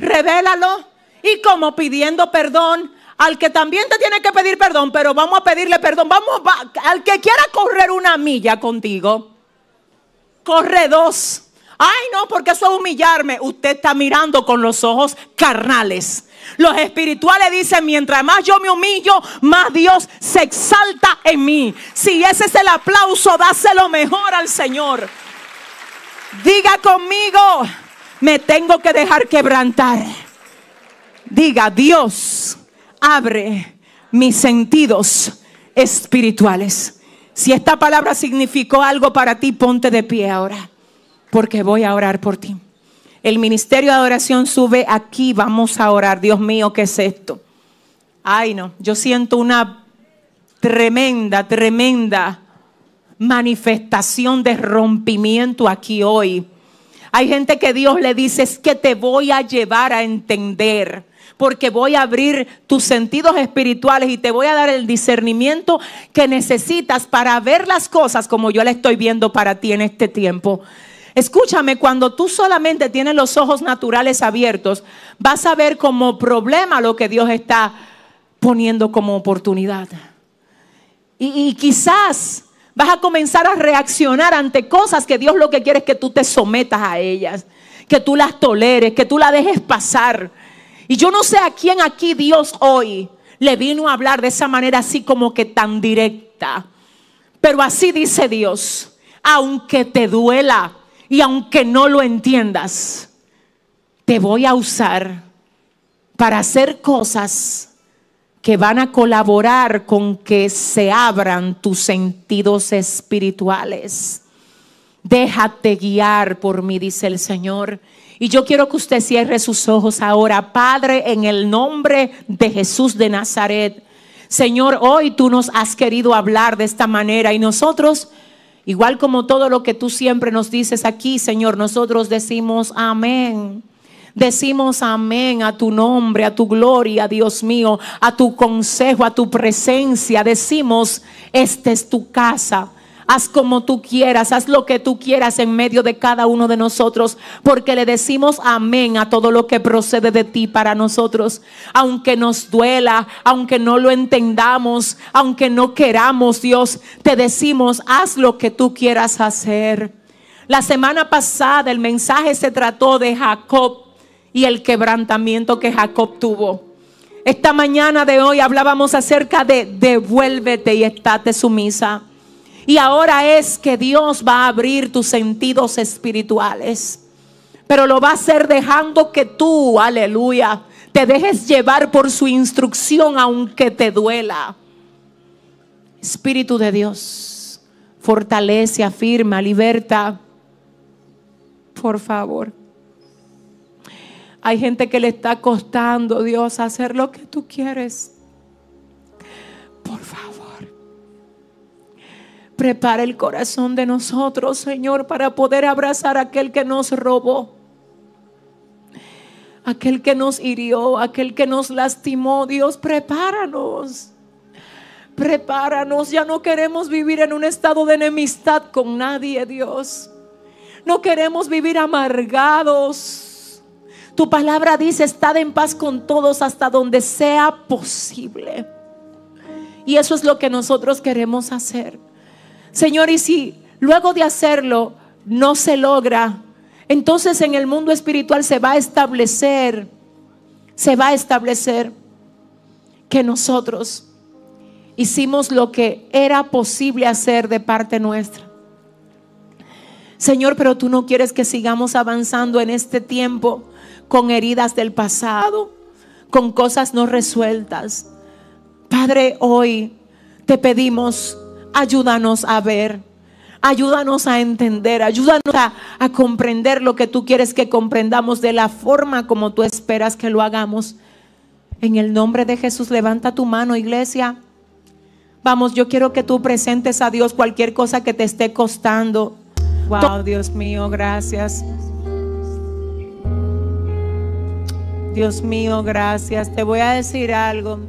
revélalo. Y como pidiendo perdón, al que también te tiene que pedir perdón, pero vamos a pedirle perdón. Vamos, al que quiera correr una milla contigo, corre dos. Ay, no, porque eso es humillarme. Usted está mirando con los ojos carnales. Los espirituales dicen, mientras más yo me humillo, más Dios se exalta en mí. Si ese es el aplauso, dáselo mejor al Señor. Diga conmigo, me tengo que dejar quebrantar. Diga, Dios, abre mis sentidos espirituales. Si esta palabra significó algo para ti, ponte de pie ahora, porque voy a orar por ti. El ministerio de adoración sube aquí, vamos a orar. Dios mío, ¿qué es esto? Ay, no, yo siento una tremenda, tremenda manifestación de rompimiento aquí hoy hay gente que Dios le dice, es que te voy a llevar a entender, porque voy a abrir tus sentidos espirituales y te voy a dar el discernimiento que necesitas para ver las cosas como yo la estoy viendo para ti en este tiempo. Escúchame, cuando tú solamente tienes los ojos naturales abiertos, vas a ver como problema lo que Dios está poniendo como oportunidad. y quizás Vas a comenzar a reaccionar ante cosas que Dios lo que quiere es que tú te sometas a ellas, que tú las toleres, que tú la dejes pasar. Y yo no sé a quién aquí Dios hoy le vino a hablar de esa manera así como que tan directa. Pero así dice Dios, aunque te duela y aunque no lo entiendas, te voy a usar para hacer cosas que van a colaborar con que se abran tus sentidos espirituales. Déjate guiar por mí, dice el Señor. Y yo quiero que usted cierre sus ojos ahora. Padre, en el nombre de Jesús de Nazaret. Señor, hoy tú nos has querido hablar de esta manera y nosotros, igual como todo lo que tú siempre nos dices aquí, Señor, nosotros decimos amén. Decimos amén a tu nombre, a tu gloria, Dios mío, a tu consejo, a tu presencia. Decimos, esta es tu casa. Haz como tú quieras, haz lo que tú quieras en medio de cada uno de nosotros, porque le decimos amén a todo lo que procede de ti para nosotros. Aunque nos duela, aunque no lo entendamos, aunque no queramos, Dios, te decimos, haz lo que tú quieras hacer. La semana pasada el mensaje se trató de Jacob y el quebrantamiento que Jacob tuvo. Esta mañana de hoy hablábamos acerca de devuélvete y estate sumisa. Y ahora es que Dios va a abrir tus sentidos espirituales. Pero lo va a hacer dejando que tú, aleluya, te dejes llevar por su instrucción aunque te duela. Espíritu de Dios, fortalece, afirma, liberta. Por favor. Hay gente que le está costando, Dios, hacer lo que tú quieres. Por favor, prepara el corazón de nosotros, Señor, para poder abrazar a aquel que nos robó, aquel que nos hirió, aquel que nos lastimó. Dios, prepáranos. Prepáranos, ya no queremos vivir en un estado de enemistad con nadie, Dios. No queremos vivir amargados tu palabra dice, estad en paz con todos hasta donde sea posible. Y eso es lo que nosotros queremos hacer. Señor, y si luego de hacerlo no se logra, entonces en el mundo espiritual se va a establecer, se va a establecer que nosotros hicimos lo que era posible hacer de parte nuestra. Señor, pero tú no quieres que sigamos avanzando en este tiempo con heridas del pasado, con cosas no resueltas. Padre, hoy te pedimos, ayúdanos a ver, ayúdanos a entender, ayúdanos a, comprender lo que tú quieres que comprendamos de la forma como tú esperas que lo hagamos. En el nombre de Jesús, levanta tu mano, iglesia. Vamos, yo quiero que tú presentes a Dios cualquier cosa que te esté costando. Wow, Dios mío, gracias. Dios mío, gracias. Te voy a decir algo.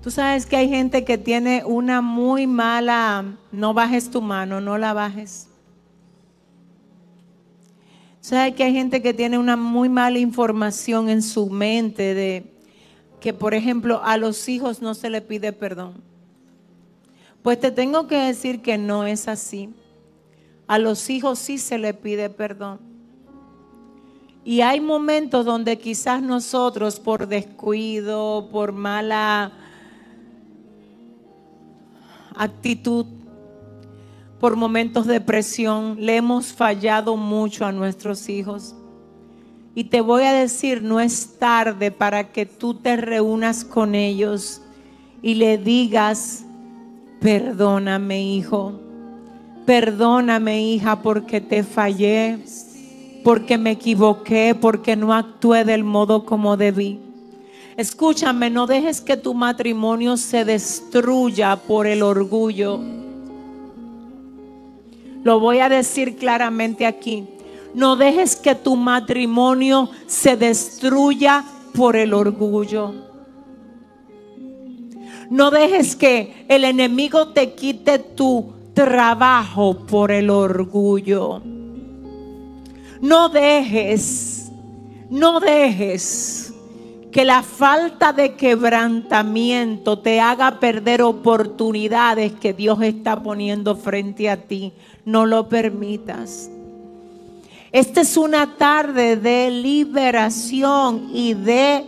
Tú sabes que hay gente que tiene una muy mala, no bajes tu mano, no la bajes. Tú sabes que hay gente que tiene una muy mala información en su mente de que, por ejemplo, a los hijos no se le pide perdón. Pues te tengo que decir que no es así. A los hijos sí se le pide perdón. Y hay momentos donde quizás nosotros por descuido, por mala actitud, por momentos de presión, le hemos fallado mucho a nuestros hijos. Y te voy a decir, no es tarde para que tú te reúnas con ellos y le digas, perdóname hijo, perdóname hija porque te fallé porque me equivoqué, porque no actué del modo como debí. Escúchame, no dejes que tu matrimonio se destruya por el orgullo. Lo voy a decir claramente aquí. No dejes que tu matrimonio se destruya por el orgullo. No dejes que el enemigo te quite tu trabajo por el orgullo. No dejes, no dejes que la falta de quebrantamiento te haga perder oportunidades que Dios está poniendo frente a ti. No lo permitas. Esta es una tarde de liberación y de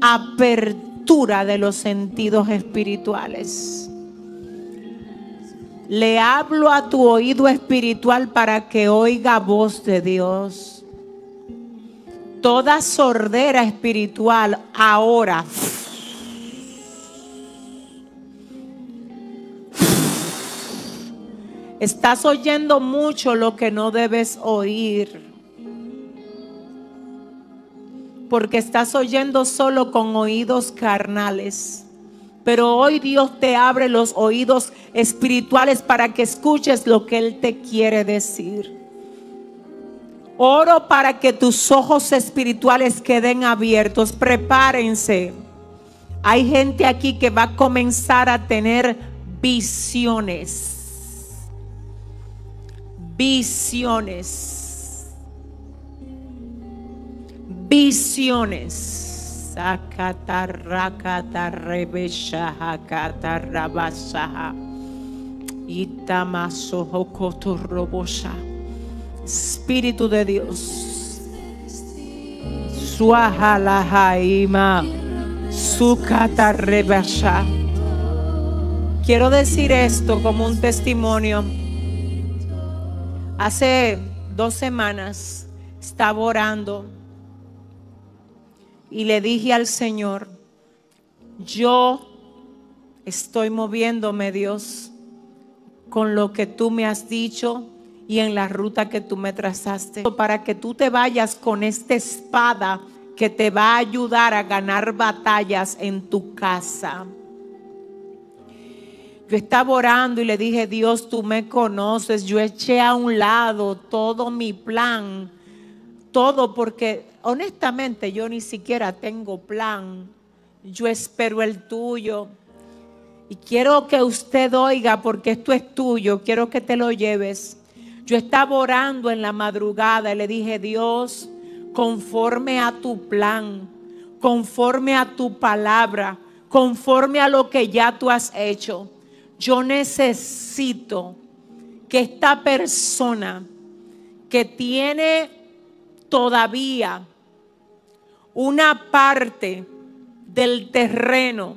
apertura de los sentidos espirituales. Le hablo a tu oído espiritual para que oiga voz de Dios. Toda sordera espiritual ahora. Estás oyendo mucho lo que no debes oír. Porque estás oyendo solo con oídos carnales. Pero hoy Dios te abre los oídos espirituales para que escuches lo que Él te quiere decir. Oro para que tus ojos espirituales queden abiertos. Prepárense. Hay gente aquí que va a comenzar a tener visiones. Visiones. Visiones Sakatara, katarevesha, katarabasha, itamaso, robosa. espíritu de Dios. Sua halajaima, su Quiero decir esto como un testimonio. Hace dos semanas estaba orando y le dije al Señor, yo estoy moviéndome, Dios, con lo que tú me has dicho y en la ruta que tú me trazaste, para que tú te vayas con esta espada que te va a ayudar a ganar batallas en tu casa. Yo estaba orando y le dije, Dios, tú me conoces. Yo eché a un lado todo mi plan, todo porque honestamente yo ni siquiera tengo plan, yo espero el tuyo. Y quiero que usted oiga, porque esto es tuyo, quiero que te lo lleves. Yo estaba orando en la madrugada y le dije, Dios, conforme a tu plan, conforme a tu palabra, conforme a lo que ya tú has hecho, yo necesito que esta persona que tiene todavía una parte del terreno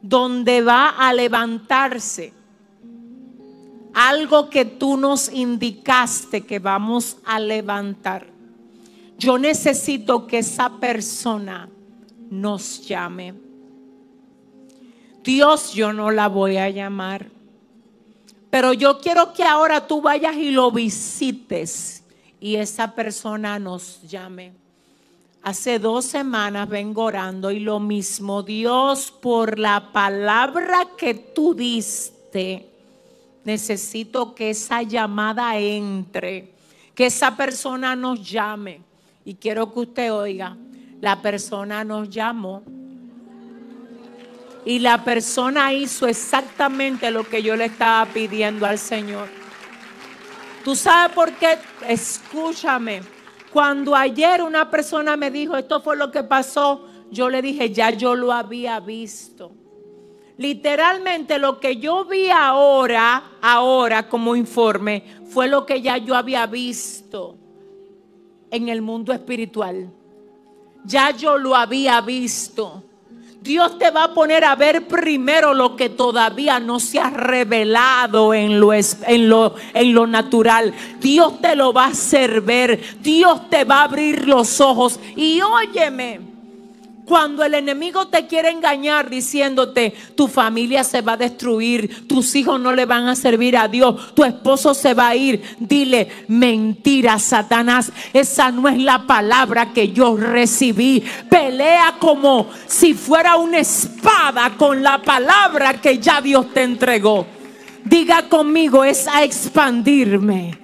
donde va a levantarse algo que tú nos indicaste que vamos a levantar. Yo necesito que esa persona nos llame. Dios, yo no la voy a llamar. Pero yo quiero que ahora tú vayas y lo visites y esa persona nos llame. Hace dos semanas vengo orando y lo mismo, Dios, por la palabra que tú diste, necesito que esa llamada entre, que esa persona nos llame. Y quiero que usted oiga, la persona nos llamó. Y la persona hizo exactamente lo que yo le estaba pidiendo al Señor. ¿Tú sabes por qué? Escúchame. Cuando ayer una persona me dijo, esto fue lo que pasó, yo le dije, ya yo lo había visto. Literalmente lo que yo vi ahora, ahora como informe, fue lo que ya yo había visto en el mundo espiritual. Ya yo lo había visto. Dios te va a poner a ver primero lo que todavía no se ha revelado en lo, lo, en lo, natural. Dios te lo va a hacer ver. Dios te va a abrir los ojos. Y óyeme. Cuando el enemigo te quiere engañar diciéndote, tu familia se va a destruir, tus hijos no le van a servir a Dios, tu esposo se va a ir, dile, mentira, Satanás, esa no es la palabra que yo recibí. Pelea como si fuera una espada con la palabra que ya Dios te entregó. Diga conmigo, es a expandirme,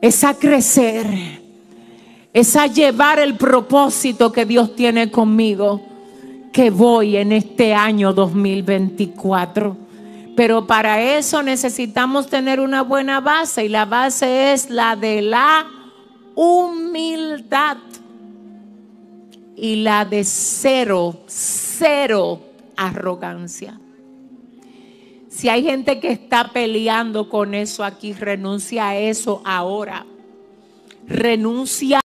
es a crecer es a llevar el propósito que Dios tiene conmigo, que voy en este año 2024. Pero para eso necesitamos tener una buena base y la base es la de la humildad y la de cero, cero arrogancia. Si hay gente que está peleando con eso aquí, renuncia a eso ahora. Renuncia